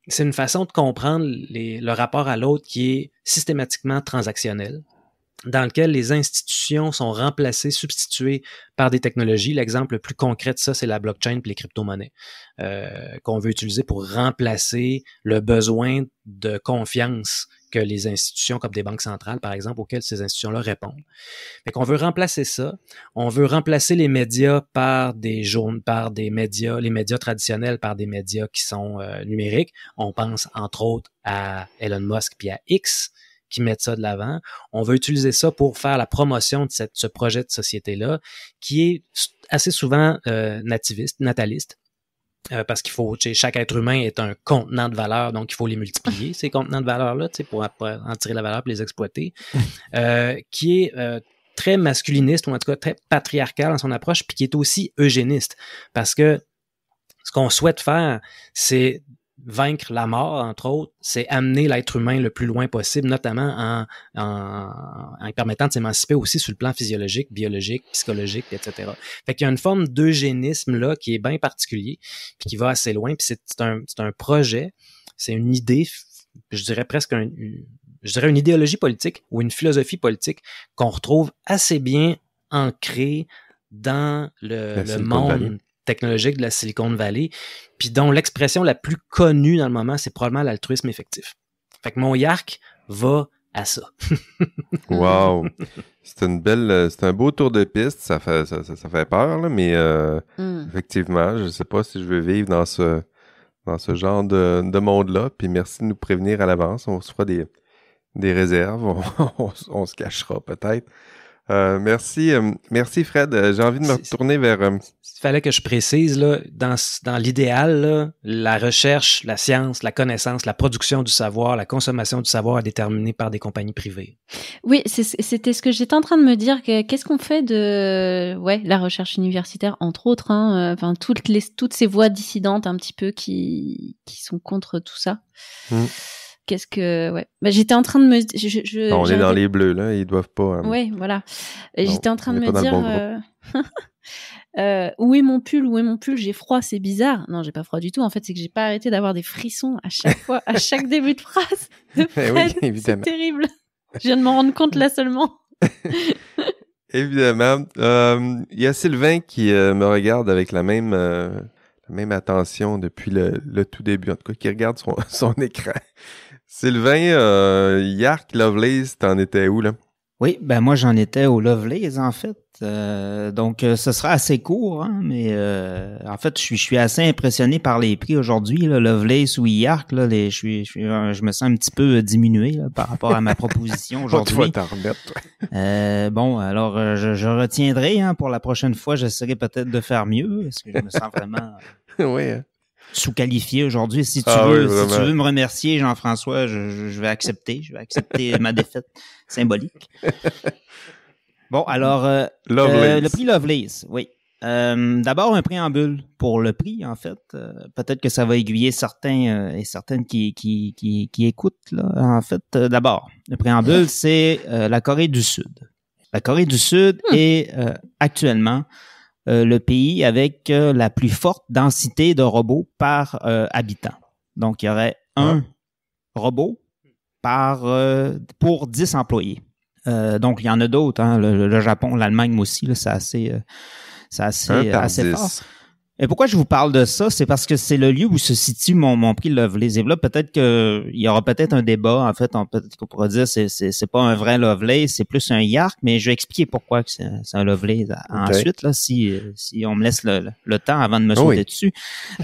c'est... une façon de comprendre le rapport à l'autre qui est systématiquement transactionnel dans lequel les institutions sont remplacées, substituées par des technologies. L'exemple le plus concret de ça, c'est la blockchain et les crypto-monnaies euh, qu'on veut utiliser pour remplacer le besoin de confiance que les institutions comme des banques centrales, par exemple, auxquelles ces institutions-là répondent. Fait qu'on veut remplacer ça. On veut remplacer les médias par des jaunes, par des médias, les médias traditionnels par des médias qui sont euh, numériques. On pense entre autres à Elon Musk puis à X, qui mettent ça de l'avant. On veut utiliser ça pour faire la promotion de cette, ce projet de société-là, qui est assez souvent euh, nativiste, nataliste. Euh, parce qu'il faut, chaque être humain est un contenant de valeur, donc il faut les multiplier, ces contenants de valeur-là, tu sais pour, euh, en tirer la valeur et les exploiter, qui est très masculiniste, ou en tout cas très patriarcal dans son approche, puis qui est aussi eugéniste, parce que ce qu'on souhaite faire, c'est vaincre la mort, entre autres, c'est amener l'être humain le plus loin possible, notamment en, en, permettant de s'émanciper aussi sur le plan physiologique, biologique, psychologique, etc. Fait qu'il y a une forme d'eugénisme là qui est bien particulier, qui va assez loin, puis c'est un, un projet, c'est une idée, je dirais presque un, je dirais une idéologie politique ou une philosophie politique qu'on retrouve assez bien ancrée dans le, le monde technologique de la Silicon Valley, puis dont l'expression la plus connue dans le moment, c'est probablement l'altruisme effectif. Fait que mon yark va à ça. wow! C'est une belle, euh, c'est un beau tour de piste. Ça fait, ça, fait peur, mais euh, mm. effectivement, je ne sais pas si je veux vivre dans ce, dans ce genre de, monde-là. Puis merci de nous prévenir à l'avance. On se fera des, réserves. on se cachera peut-être. Euh, merci, euh, merci Fred. Euh, j'ai envie de me retourner vers. Il fallait que je précise là, dans, l'idéal, la recherche, la science, la connaissance, la production du savoir, la consommation du savoir est déterminée par des compagnies privées. Oui, c'était ce que j'étais en train de me dire. Qu'est-ce qu'on fait de, ouais, la recherche universitaire entre autres, hein, enfin toutes toutes ces voix dissidentes un petit peu qui sont contre tout ça. Mm. Qu'est-ce que ouais. Bah, j'étais en train de me on est dans les bleus là, ils doivent pas. oui hein. Ouais, voilà. J'étais en train de me dire euh, euh, où est mon pull, où est mon pull, j'ai froid, c'est bizarre. Non, j'ai pas froid du tout. En fait, c'est que j'ai pas arrêté d'avoir des frissons à chaque fois, à chaque début de phrase. Eh c'est terrible. Je viens de m'en rendre compte là seulement. Évidemment. Euh, il y a Sylvain qui me regarde avec la même, même attention depuis le, tout début, en tout cas, qui regarde son, son écran. Sylvain, euh, Yark Lovelace, t'en étais où là? Oui, ben moi j'en étais au Lovelace en fait. Euh, donc euh, ce sera assez court, hein, mais en fait je suis, assez impressionné par les prix aujourd'hui. Lovelace ou Yark, les, je, suis, je, me sens un petit peu diminué par rapport à ma proposition aujourd'hui. bon, alors je, retiendrai hein, pour la prochaine fois. J'essaierai peut-être de faire mieux Est-ce que je me sens vraiment. oui. Hein sous-qualifié aujourd'hui. Si, tu ah veux, si tu veux me remercier, Jean-François, je, vais accepter. Je vais accepter ma défaite symbolique. Bon, alors, euh, euh, le prix Lovelace, oui. Euh, d'abord, un préambule pour le prix, en fait. Peut-être que ça va aiguiller certains et certaines qui, qui, qui, écoutent, en fait. D'abord, le préambule, c'est la Corée du Sud. La Corée du Sud hmm. est actuellement euh, le pays avec euh, la plus forte densité de robots par euh, habitant. Donc, il y aurait un robot par, pour 10 employés. donc, il y en a d'autres. Hein, le, Japon, l'Allemagne aussi, c'est assez, assez, assez fort. Et pourquoi je vous parle de ça? C'est parce que c'est le lieu où se situe mon, mon prix Lovelace. Et là, peut-être que il y aura peut-être un débat. En fait, on, peut dire c'est, c'est, c'est pas un vrai Lovelace, c'est plus un Yark, mais je vais expliquer pourquoi c'est, un Lovelace ensuite, là, si, si on me laisse le, temps avant de me sauter dessus.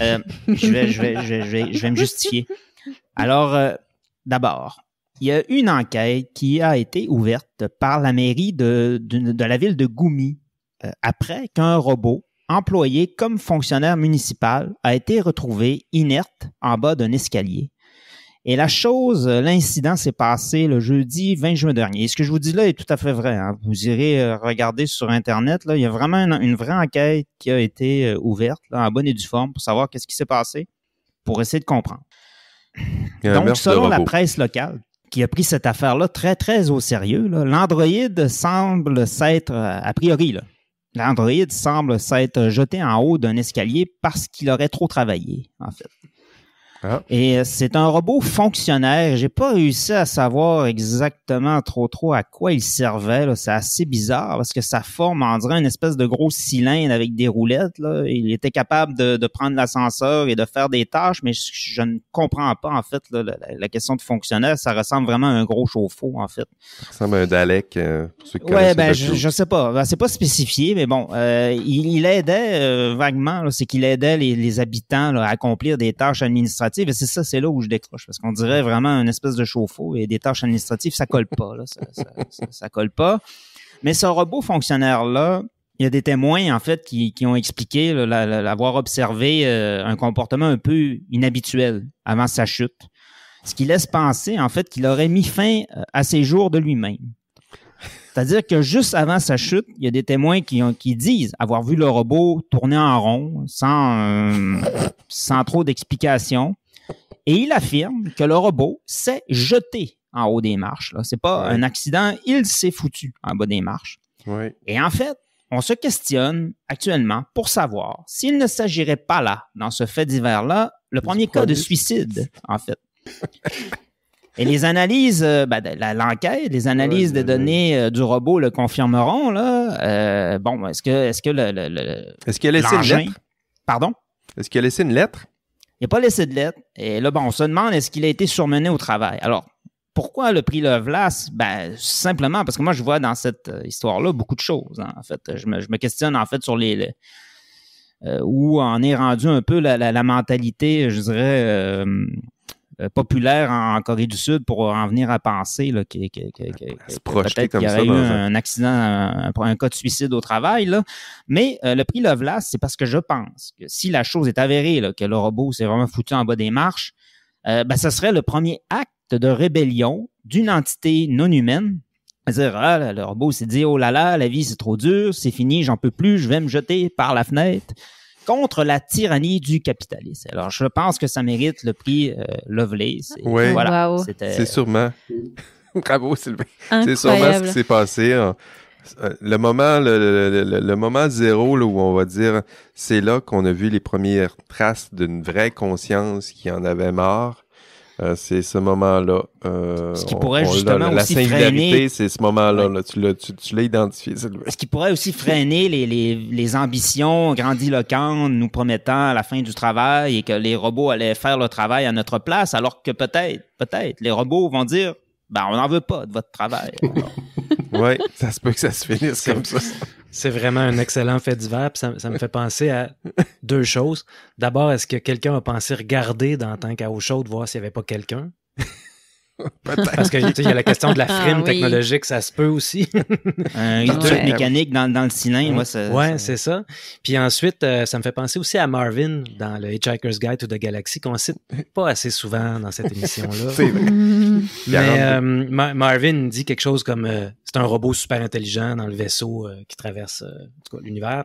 Euh, je, vais, je, vais, je, vais, je, vais, me justifier. Alors, euh, d'abord, il y a une enquête qui a été ouverte par la mairie de, de, la ville de Goumi euh, après qu'un robot employé comme fonctionnaire municipal, a été retrouvé inerte en bas d'un escalier. Et la chose, l'incident s'est passé le jeudi 20 juin dernier. Et ce que je vous dis là est tout à fait vrai. Hein. Vous irez euh, regarder sur Internet, il y a vraiment une, vraie enquête qui a été euh, ouverte en bonne et due forme pour savoir qu'est-ce qui s'est passé, pour essayer de comprendre. Donc, selon la presse locale, qui a pris cette affaire-là très, très au sérieux, l'androïde semble s'être, euh, a priori, là, L'Android semble s'être jeté en haut d'un escalier parce qu'il aurait trop travaillé, en fait. Ah. Et euh, c'est un robot fonctionnaire. J'ai pas réussi à savoir exactement trop trop à quoi il servait. C'est assez bizarre parce que sa forme en dirait une espèce de gros cylindre avec des roulettes. Il était capable de, prendre l'ascenseur et de faire des tâches, mais je, ne comprends pas en fait la, question de fonctionnaire. Ça ressemble vraiment à un gros chauffe-eau en fait. Ça ressemble à un Dalek. Euh, ouais, ben je, ne sais pas. Ben, c'est pas spécifié, mais bon, euh, il, aidait euh, vaguement. C'est qu'il aidait les, habitants à accomplir des tâches administratives et c'est ça, c'est là où je décroche. Parce qu'on dirait vraiment une espèce de chauffe-eau et des tâches administratives, ça colle pas. Ça, colle pas. Mais ce robot fonctionnaire-là, il y a des témoins, en fait, qui, ont expliqué l'avoir observé euh, un comportement un peu inhabituel avant sa chute. Ce qui laisse penser, en fait, qu'il aurait mis fin euh, à ses jours de lui-même. C'est-à-dire que juste avant sa chute, il y a des témoins qui, disent avoir vu le robot tourner en rond sans, euh, sans trop d'explications. Et il affirme que le robot s'est jeté en haut des marches. Ce n'est pas un accident, il s'est foutu en bas des marches. Et en fait, on se questionne actuellement pour savoir s'il ne s'agirait pas là, dans ce fait divers-là, le premier cas de suicide, en fait. Et les analyses, euh, ben, l'enquête, les analyses des données euh, du robot le confirmeront. Là. Euh, bon, est-ce que, est-ce que le, est-ce qu'il a laissé une lettre Pardon Est-ce qu'il a laissé une lettre Il n'a pas laissé de lettre. Et là, bon, on se demande est-ce qu'il a été surmené au travail. Alors, pourquoi le prix Lovelace? Ben, simplement parce que moi, je vois dans cette histoire-là beaucoup de choses. Hein, en fait, je me, questionne en fait sur les, où en est rendue un peu la, mentalité, je dirais, euh, populaire en, Corée du Sud pour en venir à penser là, qu'il, y eu un, accident, un, cas de suicide au travail. Là. Mais euh, le prix Lovelace, c'est parce que je pense que si la chose est avérée, là, que le robot s'est vraiment foutu en bas des marches, euh, ben, ce serait le premier acte de rébellion d'une entité non humaine. C'est-à-dire, ah, le robot s'est dit, oh là là, la vie c'est trop dur, c'est fini, j'en peux plus, je vais me jeter par la fenêtre contre la tyrannie du capitalisme. Alors, je pense que ça mérite le prix euh, Lovelace. oui, c'est euh, sûrement. Bravo, Sylvain. C'est sûrement ce qui s'est passé. Hein. Euh, le moment, le, moment zéro, là, où on va dire, c'est là qu'on a vu les premières traces d'une vraie conscience qui en avait marre euh, c'est ce moment-là. Euh, ce qui pourrait justement la, aussi freiner. c'est ce moment-là. tu l'as identifié. Ce qui pourrait aussi freiner les, les, les, ambitions grandiloquentes nous promettant à la fin du travail et que les robots allaient faire le travail à notre place, alors que peut-être, peut-être, les robots vont dire ben, on n'en veut pas de votre travail. oui, ça se peut que ça se finisse comme ça. C'est vraiment un excellent fait divers. Puis ça, ça, me fait penser à deux choses. D'abord, est-ce que quelqu'un a pensé regarder dans tant qu'à eau chaude, voir s'il n'y avait pas quelqu'un? Parce que il y a la question de la ah frime technologique, ça se peut aussi. Un une truc mécanique dans, dans, le moi, ça. ouais c'est ça. Puis ensuite, euh, ça me fait penser aussi à Marvin dans le Hitchhiker's Guide to the Galaxy, qu'on cite pas assez souvent dans cette émission-là. c'est vrai. Mais euh, Marvin dit quelque chose comme euh, c'est un robot super intelligent dans le vaisseau qui traverse l'univers.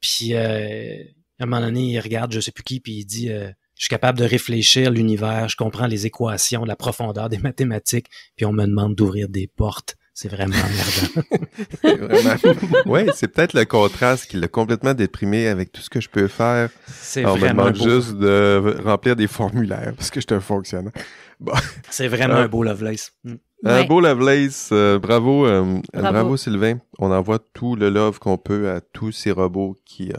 Puis à un moment donné, il regarde je sais plus qui, puis il dit je suis capable de réfléchir l'univers, je comprends les équations, la profondeur des mathématiques, puis on me demande d'ouvrir des portes. C'est vraiment emmerdant. vraiment... Oui, c'est peut-être le contraste qui l'a complètement déprimé avec tout ce que je peux faire. C'est vraiment me demande juste de remplir des formulaires parce que je suis un fonctionnaire. C'est vraiment euh, un beau Lovelace. Mm. Un beau Lovelace. Euh, euh, bravo, bravo. Sylvain. On envoie tout le love qu'on peut à tous ces robots qui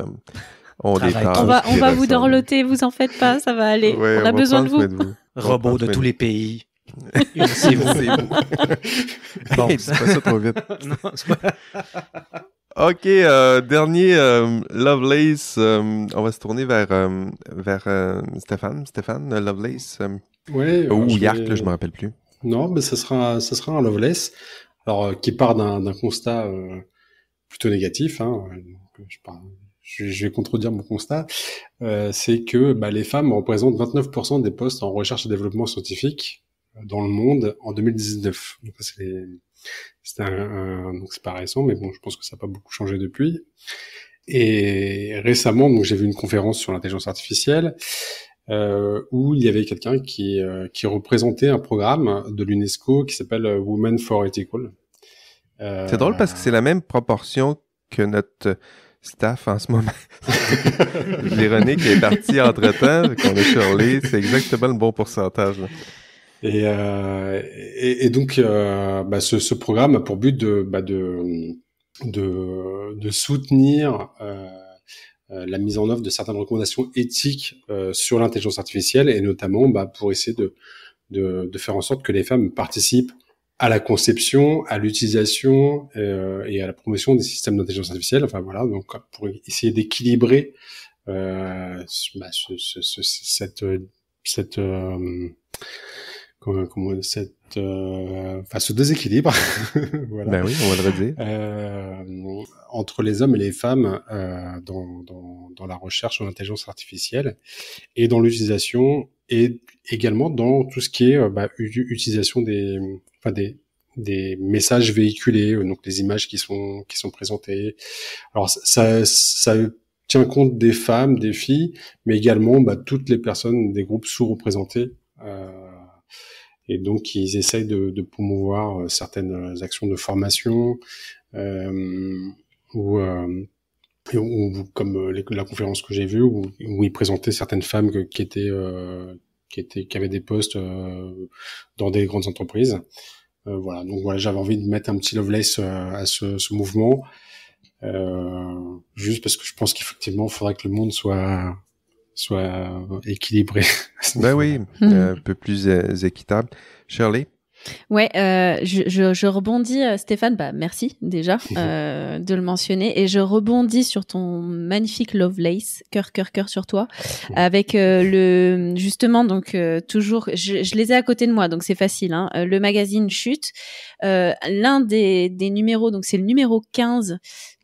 on, va, on va vous dorloter, vous en faites pas, ça va aller. on a besoin de vous. Robots de tous les pays. C'est vous. bon, c'est pas ça trop vite. ok, euh, dernier euh, Lovelace. Euh, on va se tourner vers, vers Stéphane. Stéphane Lovelace. ou oh, Yark, je me rappelle plus. Non, mais ça sera, sera un Lovelace. Alors, qui part d'un constat plutôt négatif. Hein. Je parle je, vais contredire mon constat, euh, c'est que bah, les femmes représentent 29% des postes en recherche et développement scientifique euh, dans le monde en 2019. Donc c'est un, donc c'est pas récent, mais bon, je pense que ça n'a pas beaucoup changé depuis. Et récemment, donc j'ai vu une conférence sur l'intelligence artificielle euh, où il y avait quelqu'un qui, euh, qui représentait un programme de l'UNESCO qui s'appelle euh, Women for Ethical. c'est drôle parce que c'est la même proportion que notre staff en ce moment. qui est partie entre-temps, qu'on sur les, c'est exactement le bon pourcentage. Euh, et, et, donc, euh, bah, ce, programme a pour but de, bah, de, de, soutenir euh, la mise en œuvre de certaines recommandations éthiques sur l'intelligence artificielle et notamment bah, pour essayer de, de, faire en sorte que les femmes participent à la conception, à l'utilisation euh, et à la promotion des systèmes d'intelligence artificielle. Enfin voilà, donc pour essayer d'équilibrer euh, bah, ce, ce, cette cette euh, comment, cette euh, enfin ce déséquilibre ben oui on euh, entre les hommes et les femmes dans, dans, dans la recherche en intelligence artificielle et dans l'utilisation et également dans tout ce qui est euh, bah, utilisation des, enfin des, des messages véhiculés, euh, donc les images qui sont qui sont présentées. Alors ça, ça, tient compte des femmes, des filles, mais également bah, toutes les personnes des groupes sous-représentés. Euh, et donc ils essayent de, de, promouvoir euh, certaines actions de formation euh, ou euh, comme euh, la conférence que j'ai vue où, ils présentaient certaines femmes qui étaient euh, qui étaient qui avaient des postes euh, dans des grandes entreprises. voilà, donc voilà, j'avais envie de mettre un petit Lovelace à ce, ce mouvement. Euh, juste parce que je pense qu'effectivement, il faudrait que le monde soit soit équilibré. ben oui, hmm. un peu plus équitable. Shirley, Ouais, euh, je, je, je, rebondis, euh, Stéphane, bah merci déjà euh, de le mentionner, et je rebondis sur ton magnifique Lovelace, cœur, cœur, cœur sur toi, avec le justement donc toujours, je, je, les ai à côté de moi, donc c'est facile. Hein, le magazine Chute, l'un des, des numéros, donc c'est le numéro 15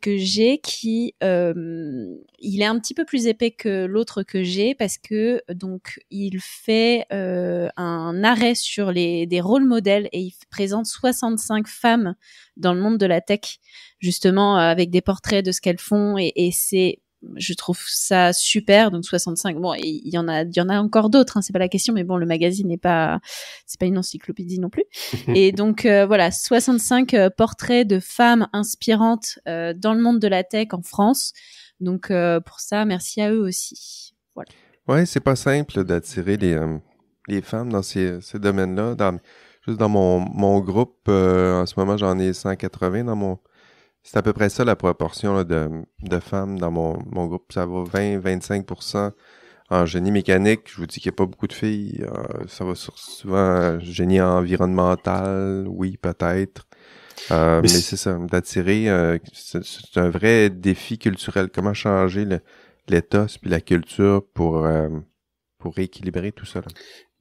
que j'ai qui il est un petit peu plus épais que l'autre que j'ai parce que donc il fait un arrêt sur les des rôles modèles et il présente 65 femmes dans le monde de la tech justement avec des portraits de ce qu'elles font et, et c'est je trouve ça super. Donc 65. Bon, il y en a, il y en a encore d'autres. Hein, c'est pas la question, mais bon, le magazine n'est pas, c'est pas une encyclopédie non plus. et donc euh, voilà, 65 euh, portraits de femmes inspirantes euh, dans le monde de la tech en France. Donc pour ça, merci à eux aussi. Voilà. Ouais, c'est pas simple d'attirer les les femmes dans ces, domaines-là. Dans, juste dans mon, mon groupe, en ce moment, j'en ai 180 dans mon c'est à peu près ça la proportion de, de, femmes dans mon, mon groupe. Ça va 20-25 en génie mécanique. Je vous dis qu'il n'y a pas beaucoup de filles. Euh, ça va souvent euh, génie environnemental, oui, peut-être. Euh, mais c'est ça, d'attirer, c'est un vrai défi culturel. Comment changer l'état puis la culture pour, pour rééquilibrer tout ça? Là.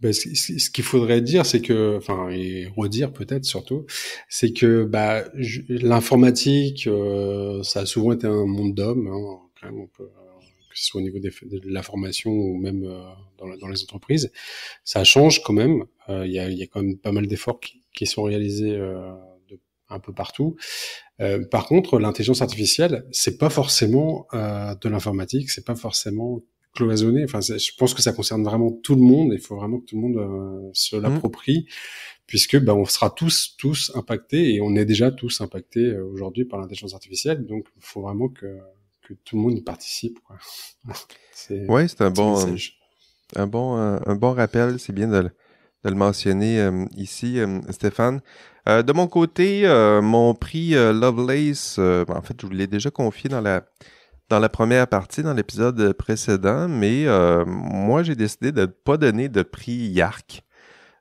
Bah, ce qu'il faudrait dire, c'est que, enfin, et redire peut-être surtout, c'est que bah, l'informatique, euh, ça a souvent été un monde d'hommes, hein, que ce soit au niveau de la formation ou même euh, dans, dans, les entreprises. Ça change quand même. Euh, il y a, y, a, quand même pas mal d'efforts qui, qui, sont réalisés un peu partout. par contre, l'intelligence artificielle, c'est pas forcément de l'informatique, c'est pas forcément cloisonné. Enfin, je pense que ça concerne vraiment tout le monde. Il faut vraiment que tout le monde euh, se mm. l'approprie, puisque ben, on sera tous tous impactés et on est déjà tous impactés euh, aujourd'hui par l'intelligence artificielle. Donc, il faut vraiment que, que tout le monde participe. Quoi. ouais, c'est un bon euh, un, bon un, bon rappel. C'est bien de le, mentionner ici, Stéphane. de mon côté, mon prix Lovelace, ben, en fait, je vous l'ai déjà confié dans la dans la première partie, dans l'épisode précédent, mais euh, moi, j'ai décidé de ne pas donner de prix Yark.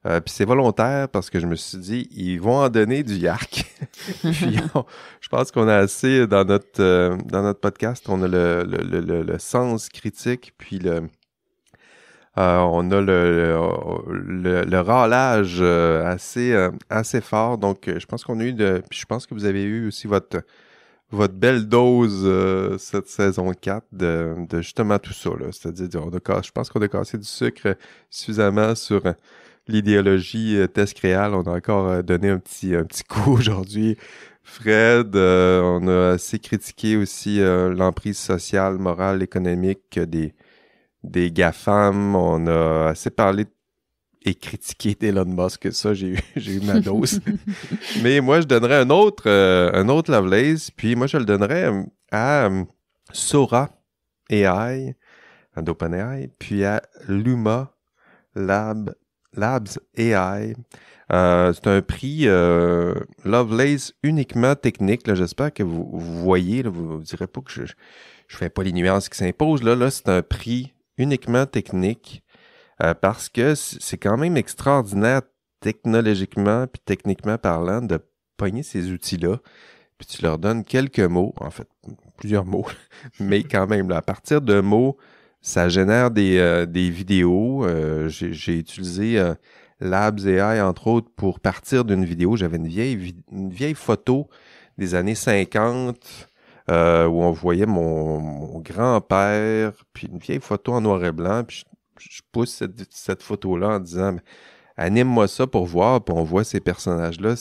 Euh, puis c'est volontaire parce que je me suis dit, ils vont en donner du YARC. je pense qu'on a assez dans notre, euh, dans notre podcast, on a le, sens critique, puis le, on a le, le, râlage assez, assez fort. Donc, je pense qu'on a eu de. je pense que vous avez eu aussi votre, votre belle dose euh, cette saison 4 de, justement tout ça. C'est-à-dire, je pense qu'on a cassé du sucre suffisamment sur euh, l'idéologie euh, test créale. On a encore donné un petit, un petit coup aujourd'hui. Fred, on a assez critiqué aussi l'emprise sociale, morale, économique des, des GAFAM. On a assez parlé de et critiquer Elon Musk. Ça, j'ai eu, eu ma dose. Mais moi, je donnerais un autre, euh, un autre Lovelace, puis moi, je le donnerais euh, à euh, Sora AI, d'OpenAI, puis à Luma Labs AI. c'est un prix Lovelace uniquement technique. J'espère que vous, voyez. vous ne direz pas que je ne fais pas les nuances qui s'imposent. Là, là c'est un prix uniquement technique euh, parce que c'est quand même extraordinaire technologiquement puis techniquement parlant de pogner ces outils-là. Puis tu leur donnes quelques mots, en fait, plusieurs mots, mais quand même, à partir de mots, ça génère des, euh, vidéos. Euh, j'ai utilisé Labs AI, entre autres, pour partir d'une vidéo. J'avais une vieille, une vieille photo des années 50 où on voyait mon, mon grand-père, puis une vieille photo en noir et blanc, puis je pousse cette, photo-là en disant anime-moi ça pour voir, puis on voit ces personnages-là.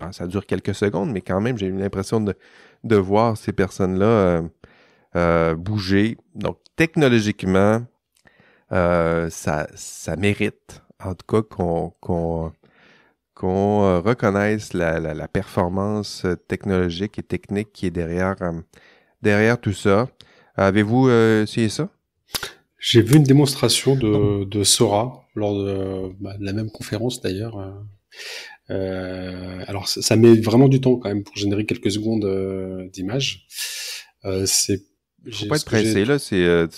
Ah, ça, dure quelques secondes, mais quand même, j'ai eu l'impression de, voir ces personnes-là euh, euh, bouger. Donc, technologiquement, euh, ça, mérite, en tout cas, qu'on reconnaisse la, la, performance technologique et technique qui est derrière, derrière tout ça. Avez-vous essayé ça? J'ai vu une démonstration de, de Sora lors de, bah, de la même conférence d'ailleurs. Euh, euh alors ça, met vraiment du temps quand même pour générer quelques secondes euh, d'image. Euh, c'est faut pas être pressé là, c'est euh,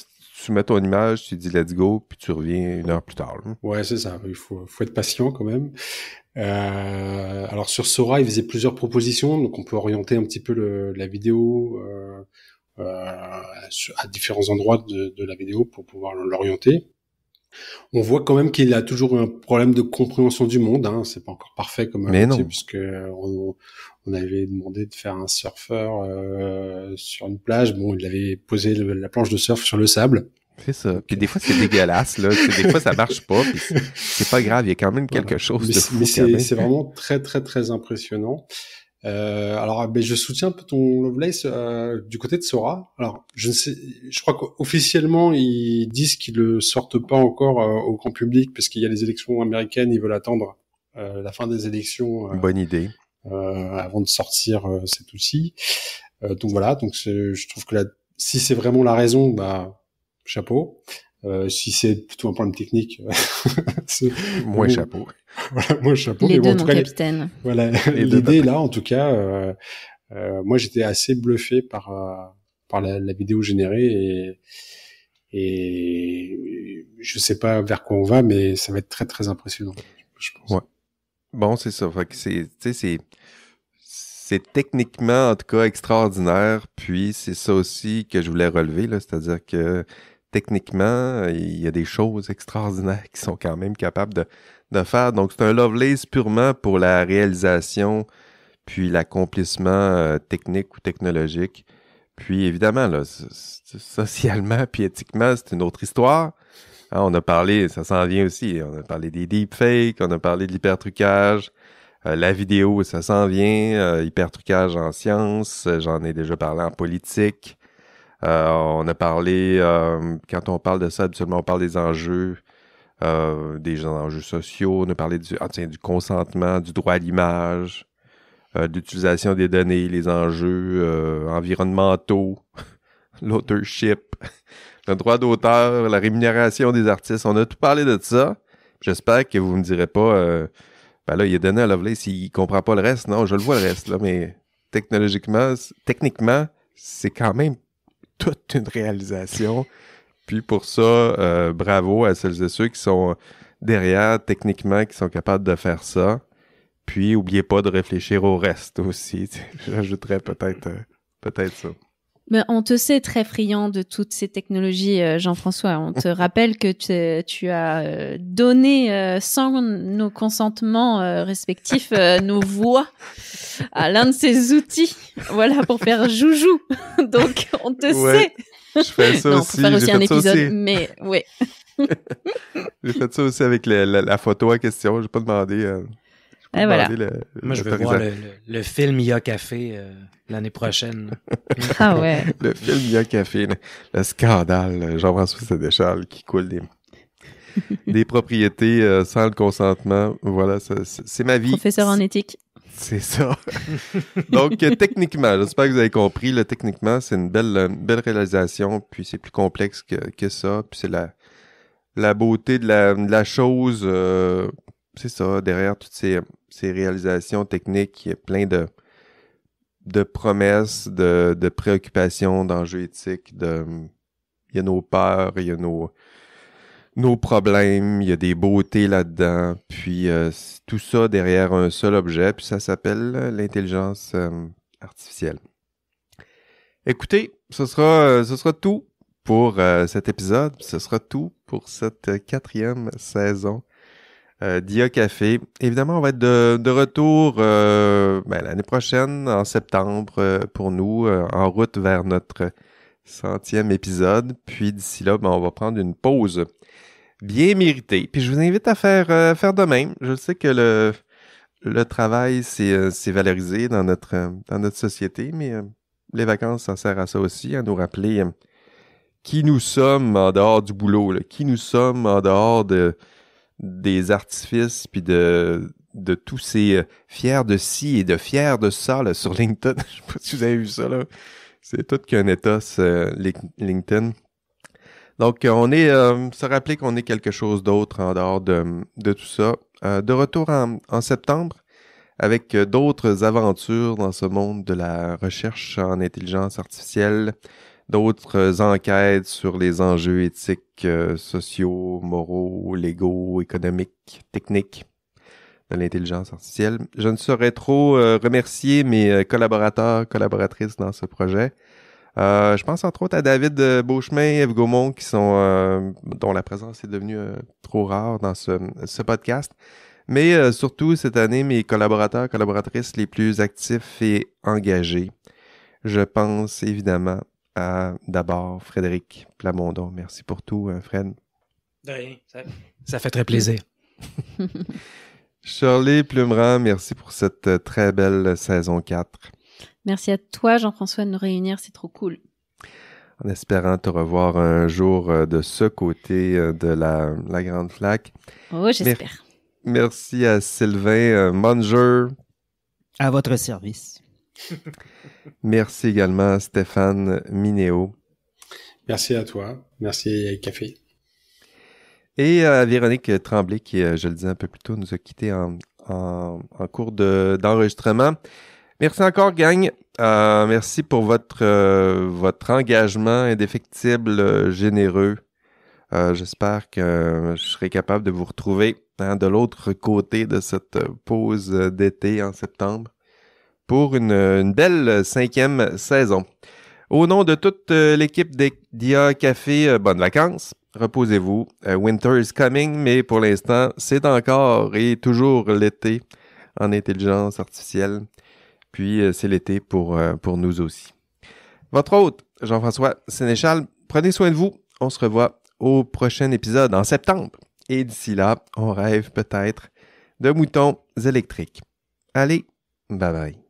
tu mets ton image, tu dis let's go, puis tu reviens une heure plus tard. Ouais, c'est ça. Il faut, faut être patient quand même. alors sur Sora, il faisait plusieurs propositions, donc on peut orienter un petit peu le, la vidéo. Euh, à différents endroits de, la vidéo pour pouvoir l'orienter. On voit quand même qu'il a toujours un problème de compréhension du monde. Hein. C'est pas encore parfait comme Mais non. puisque on, avait demandé de faire un surfeur euh, sur une plage. Bon, il avait posé la planche de surf sur le sable. C'est ça. Puis des fois, c'est dégueulasse, là. Des fois, ça marche pas. C'est pas grave. Il y a quand même quelque chose de c'est vraiment très, très, très impressionnant. Euh, alors, ben, je soutiens ton Lovelace euh, du côté de Sora. Alors, je ne sais, je crois qu'officiellement ils disent qu'ils le sortent pas encore euh, au grand public parce qu'il y a les élections américaines, ils veulent attendre euh, la fin des élections. Bonne idée. avant de sortir cet outil. donc voilà, donc je trouve que la, si c'est vraiment la raison, bah chapeau. Euh, si c'est plutôt un problème technique, euh, moi chapeau. Voilà, moi chapeau. Les deux, capitaine. Voilà, l'idée là, en tout cas, euh, euh, moi j'étais assez bluffé par par la, vidéo générée et et je sais pas vers quoi on va, mais ça va être très très impressionnant, je pense. Ouais. Bon, c'est ça. c'est c'est c'est techniquement en tout cas extraordinaire. Puis c'est ça aussi que je voulais relever là, c'est-à-dire que techniquement, il y a des choses extraordinaires qui sont quand même capables de, faire. Donc, c'est un Lovelace purement pour la réalisation, puis l'accomplissement euh, technique ou technologique. Puis, évidemment, là, socialement, puis éthiquement, c'est une autre histoire. Hein, on a parlé, ça s'en vient aussi, on a parlé des deepfakes, on a parlé de l'hypertrucage. Euh, la vidéo, ça s'en vient. Euh, hypertrucage en sciences, j'en ai déjà parlé en politique. Euh, on a parlé, euh, quand on parle de ça, habituellement, on parle des enjeux, euh, des enjeux sociaux. On a parlé du, ah, du consentement, du droit à l'image, euh, des données, les enjeux environnementaux, l'authorship, le droit d'auteur, la rémunération des artistes. On a tout parlé de ça. J'espère que vous me direz pas, euh, ben là, il est donné à Lovelace, il comprend pas le reste. Non, je le vois le reste, là, mais technologiquement, techniquement, c'est quand même toute une réalisation. Puis pour ça, euh, bravo à celles et ceux qui sont derrière, techniquement, qui sont capables de faire ça. Puis, oubliez pas de réfléchir au reste aussi. J'ajouterais peut-être euh, peut-être ça. Mais on te sait très friand de toutes ces technologies, euh, Jean-François. On te rappelle que tu, as euh, donné, euh, sans nos consentements respectifs, nos voix à l'un de ces outils, voilà, pour faire joujou. Donc, on te sait. Je fais ça aussi. Pour faire aussi un épisode, mais ouais. J'ai fait ça aussi avec la, la, photo en question. J'ai pas demandé. Moi, je vais voir le, film Ia Café euh, l'année prochaine. ah ouais. le film Ia Café, le, scandale euh, Jean-François Sédéchal qui coule des, propriétés euh, sans le consentement. Voilà, c'est ma vie. Professeur en éthique. C'est ça. Donc, techniquement, j'espère que vous avez compris, techniquement, c'est une belle, belle réalisation, puis c'est plus complexe que, ça, puis c'est la, la beauté de la, chose c'est ça, derrière toutes ces, réalisations techniques, il y a plein de, promesses, de, préoccupations, d'enjeux éthiques, de, il y a nos peurs, il y a nos, problèmes, il y a des beautés là-dedans, puis euh, tout ça derrière un seul objet, puis ça s'appelle euh, l'intelligence euh, artificielle. Écoutez, ce sera, ce sera tout pour cet épisode, ce sera tout pour cette quatrième saison euh, Dia Café. Évidemment, on va être de, retour euh, ben, l'année prochaine, en septembre, euh, pour nous, en route vers notre centième épisode. Puis d'ici là, ben, on va prendre une pause bien méritée. Puis je vous invite à faire, faire de même. Je sais que le, le travail, c'est valorisé dans notre, dans notre société, mais les vacances, s'en sert à ça aussi, à nous rappeler qui nous sommes en dehors du boulot, qui nous sommes en dehors de des artifices puis de de tous ces euh, fiers de ci et de fiers de ça là, sur LinkedIn. Je sais pas si vous avez vu ça là. C'est tout qu'un état, ce euh, LinkedIn. Donc euh, on est se rappeler qu'on est quelque chose d'autre en dehors de, de tout ça. de retour en, en septembre avec d'autres aventures dans ce monde de la recherche en intelligence artificielle, d'autres enquêtes sur les enjeux éthiques, euh, sociaux, moraux, légaux, économiques, techniques de l'intelligence artificielle. Je ne saurais trop euh, remercier mes euh, collaborateurs, collaboratrices dans ce projet. je pense entre autres à David Beauchemin et Eve Gaumont qui sont dont la présence est devenue trop rare dans ce, ce podcast. Mais surtout cette année, mes collaborateurs, collaboratrices les plus actifs et engagés. Je pense évidemment d'abord Frédéric Plamondon. Merci pour tout, hein, Fred. De rien, ça, fait très plaisir. Shirley Plumerand, merci pour cette euh, très belle saison 4. Merci à toi, Jean-François, de nous réunir. C'est trop cool. En espérant te revoir un jour euh, de ce côté euh, de la, Grande Flaque. Oh, j'espère. merci à Sylvain Munger. À votre service. Merci également Stéphane Mineo. Merci à toi. Merci Café. Et à euh, Véronique Tremblay, qui, euh, je le disais un peu plus tôt, nous a quittés en, cours d'enregistrement. merci encore, gang. Euh, merci pour votre, votre engagement indéfectible, généreux. J'espère que je serai capable de vous retrouver hein, de l'autre côté de cette pause d'été en septembre pour une, belle cinquième saison. Au nom de toute euh, l'équipe d'IA Café, euh, bonnes vacances. Reposez-vous. Euh, winter is coming, mais pour l'instant, c'est encore et toujours l'été en intelligence artificielle. Puis c'est l'été pour, pour nous aussi. Votre hôte, Jean-François Sénéchal, prenez soin de vous. On se revoit au prochain épisode en septembre. Et d'ici là, on rêve peut-être de moutons électriques. Allez, bye bye.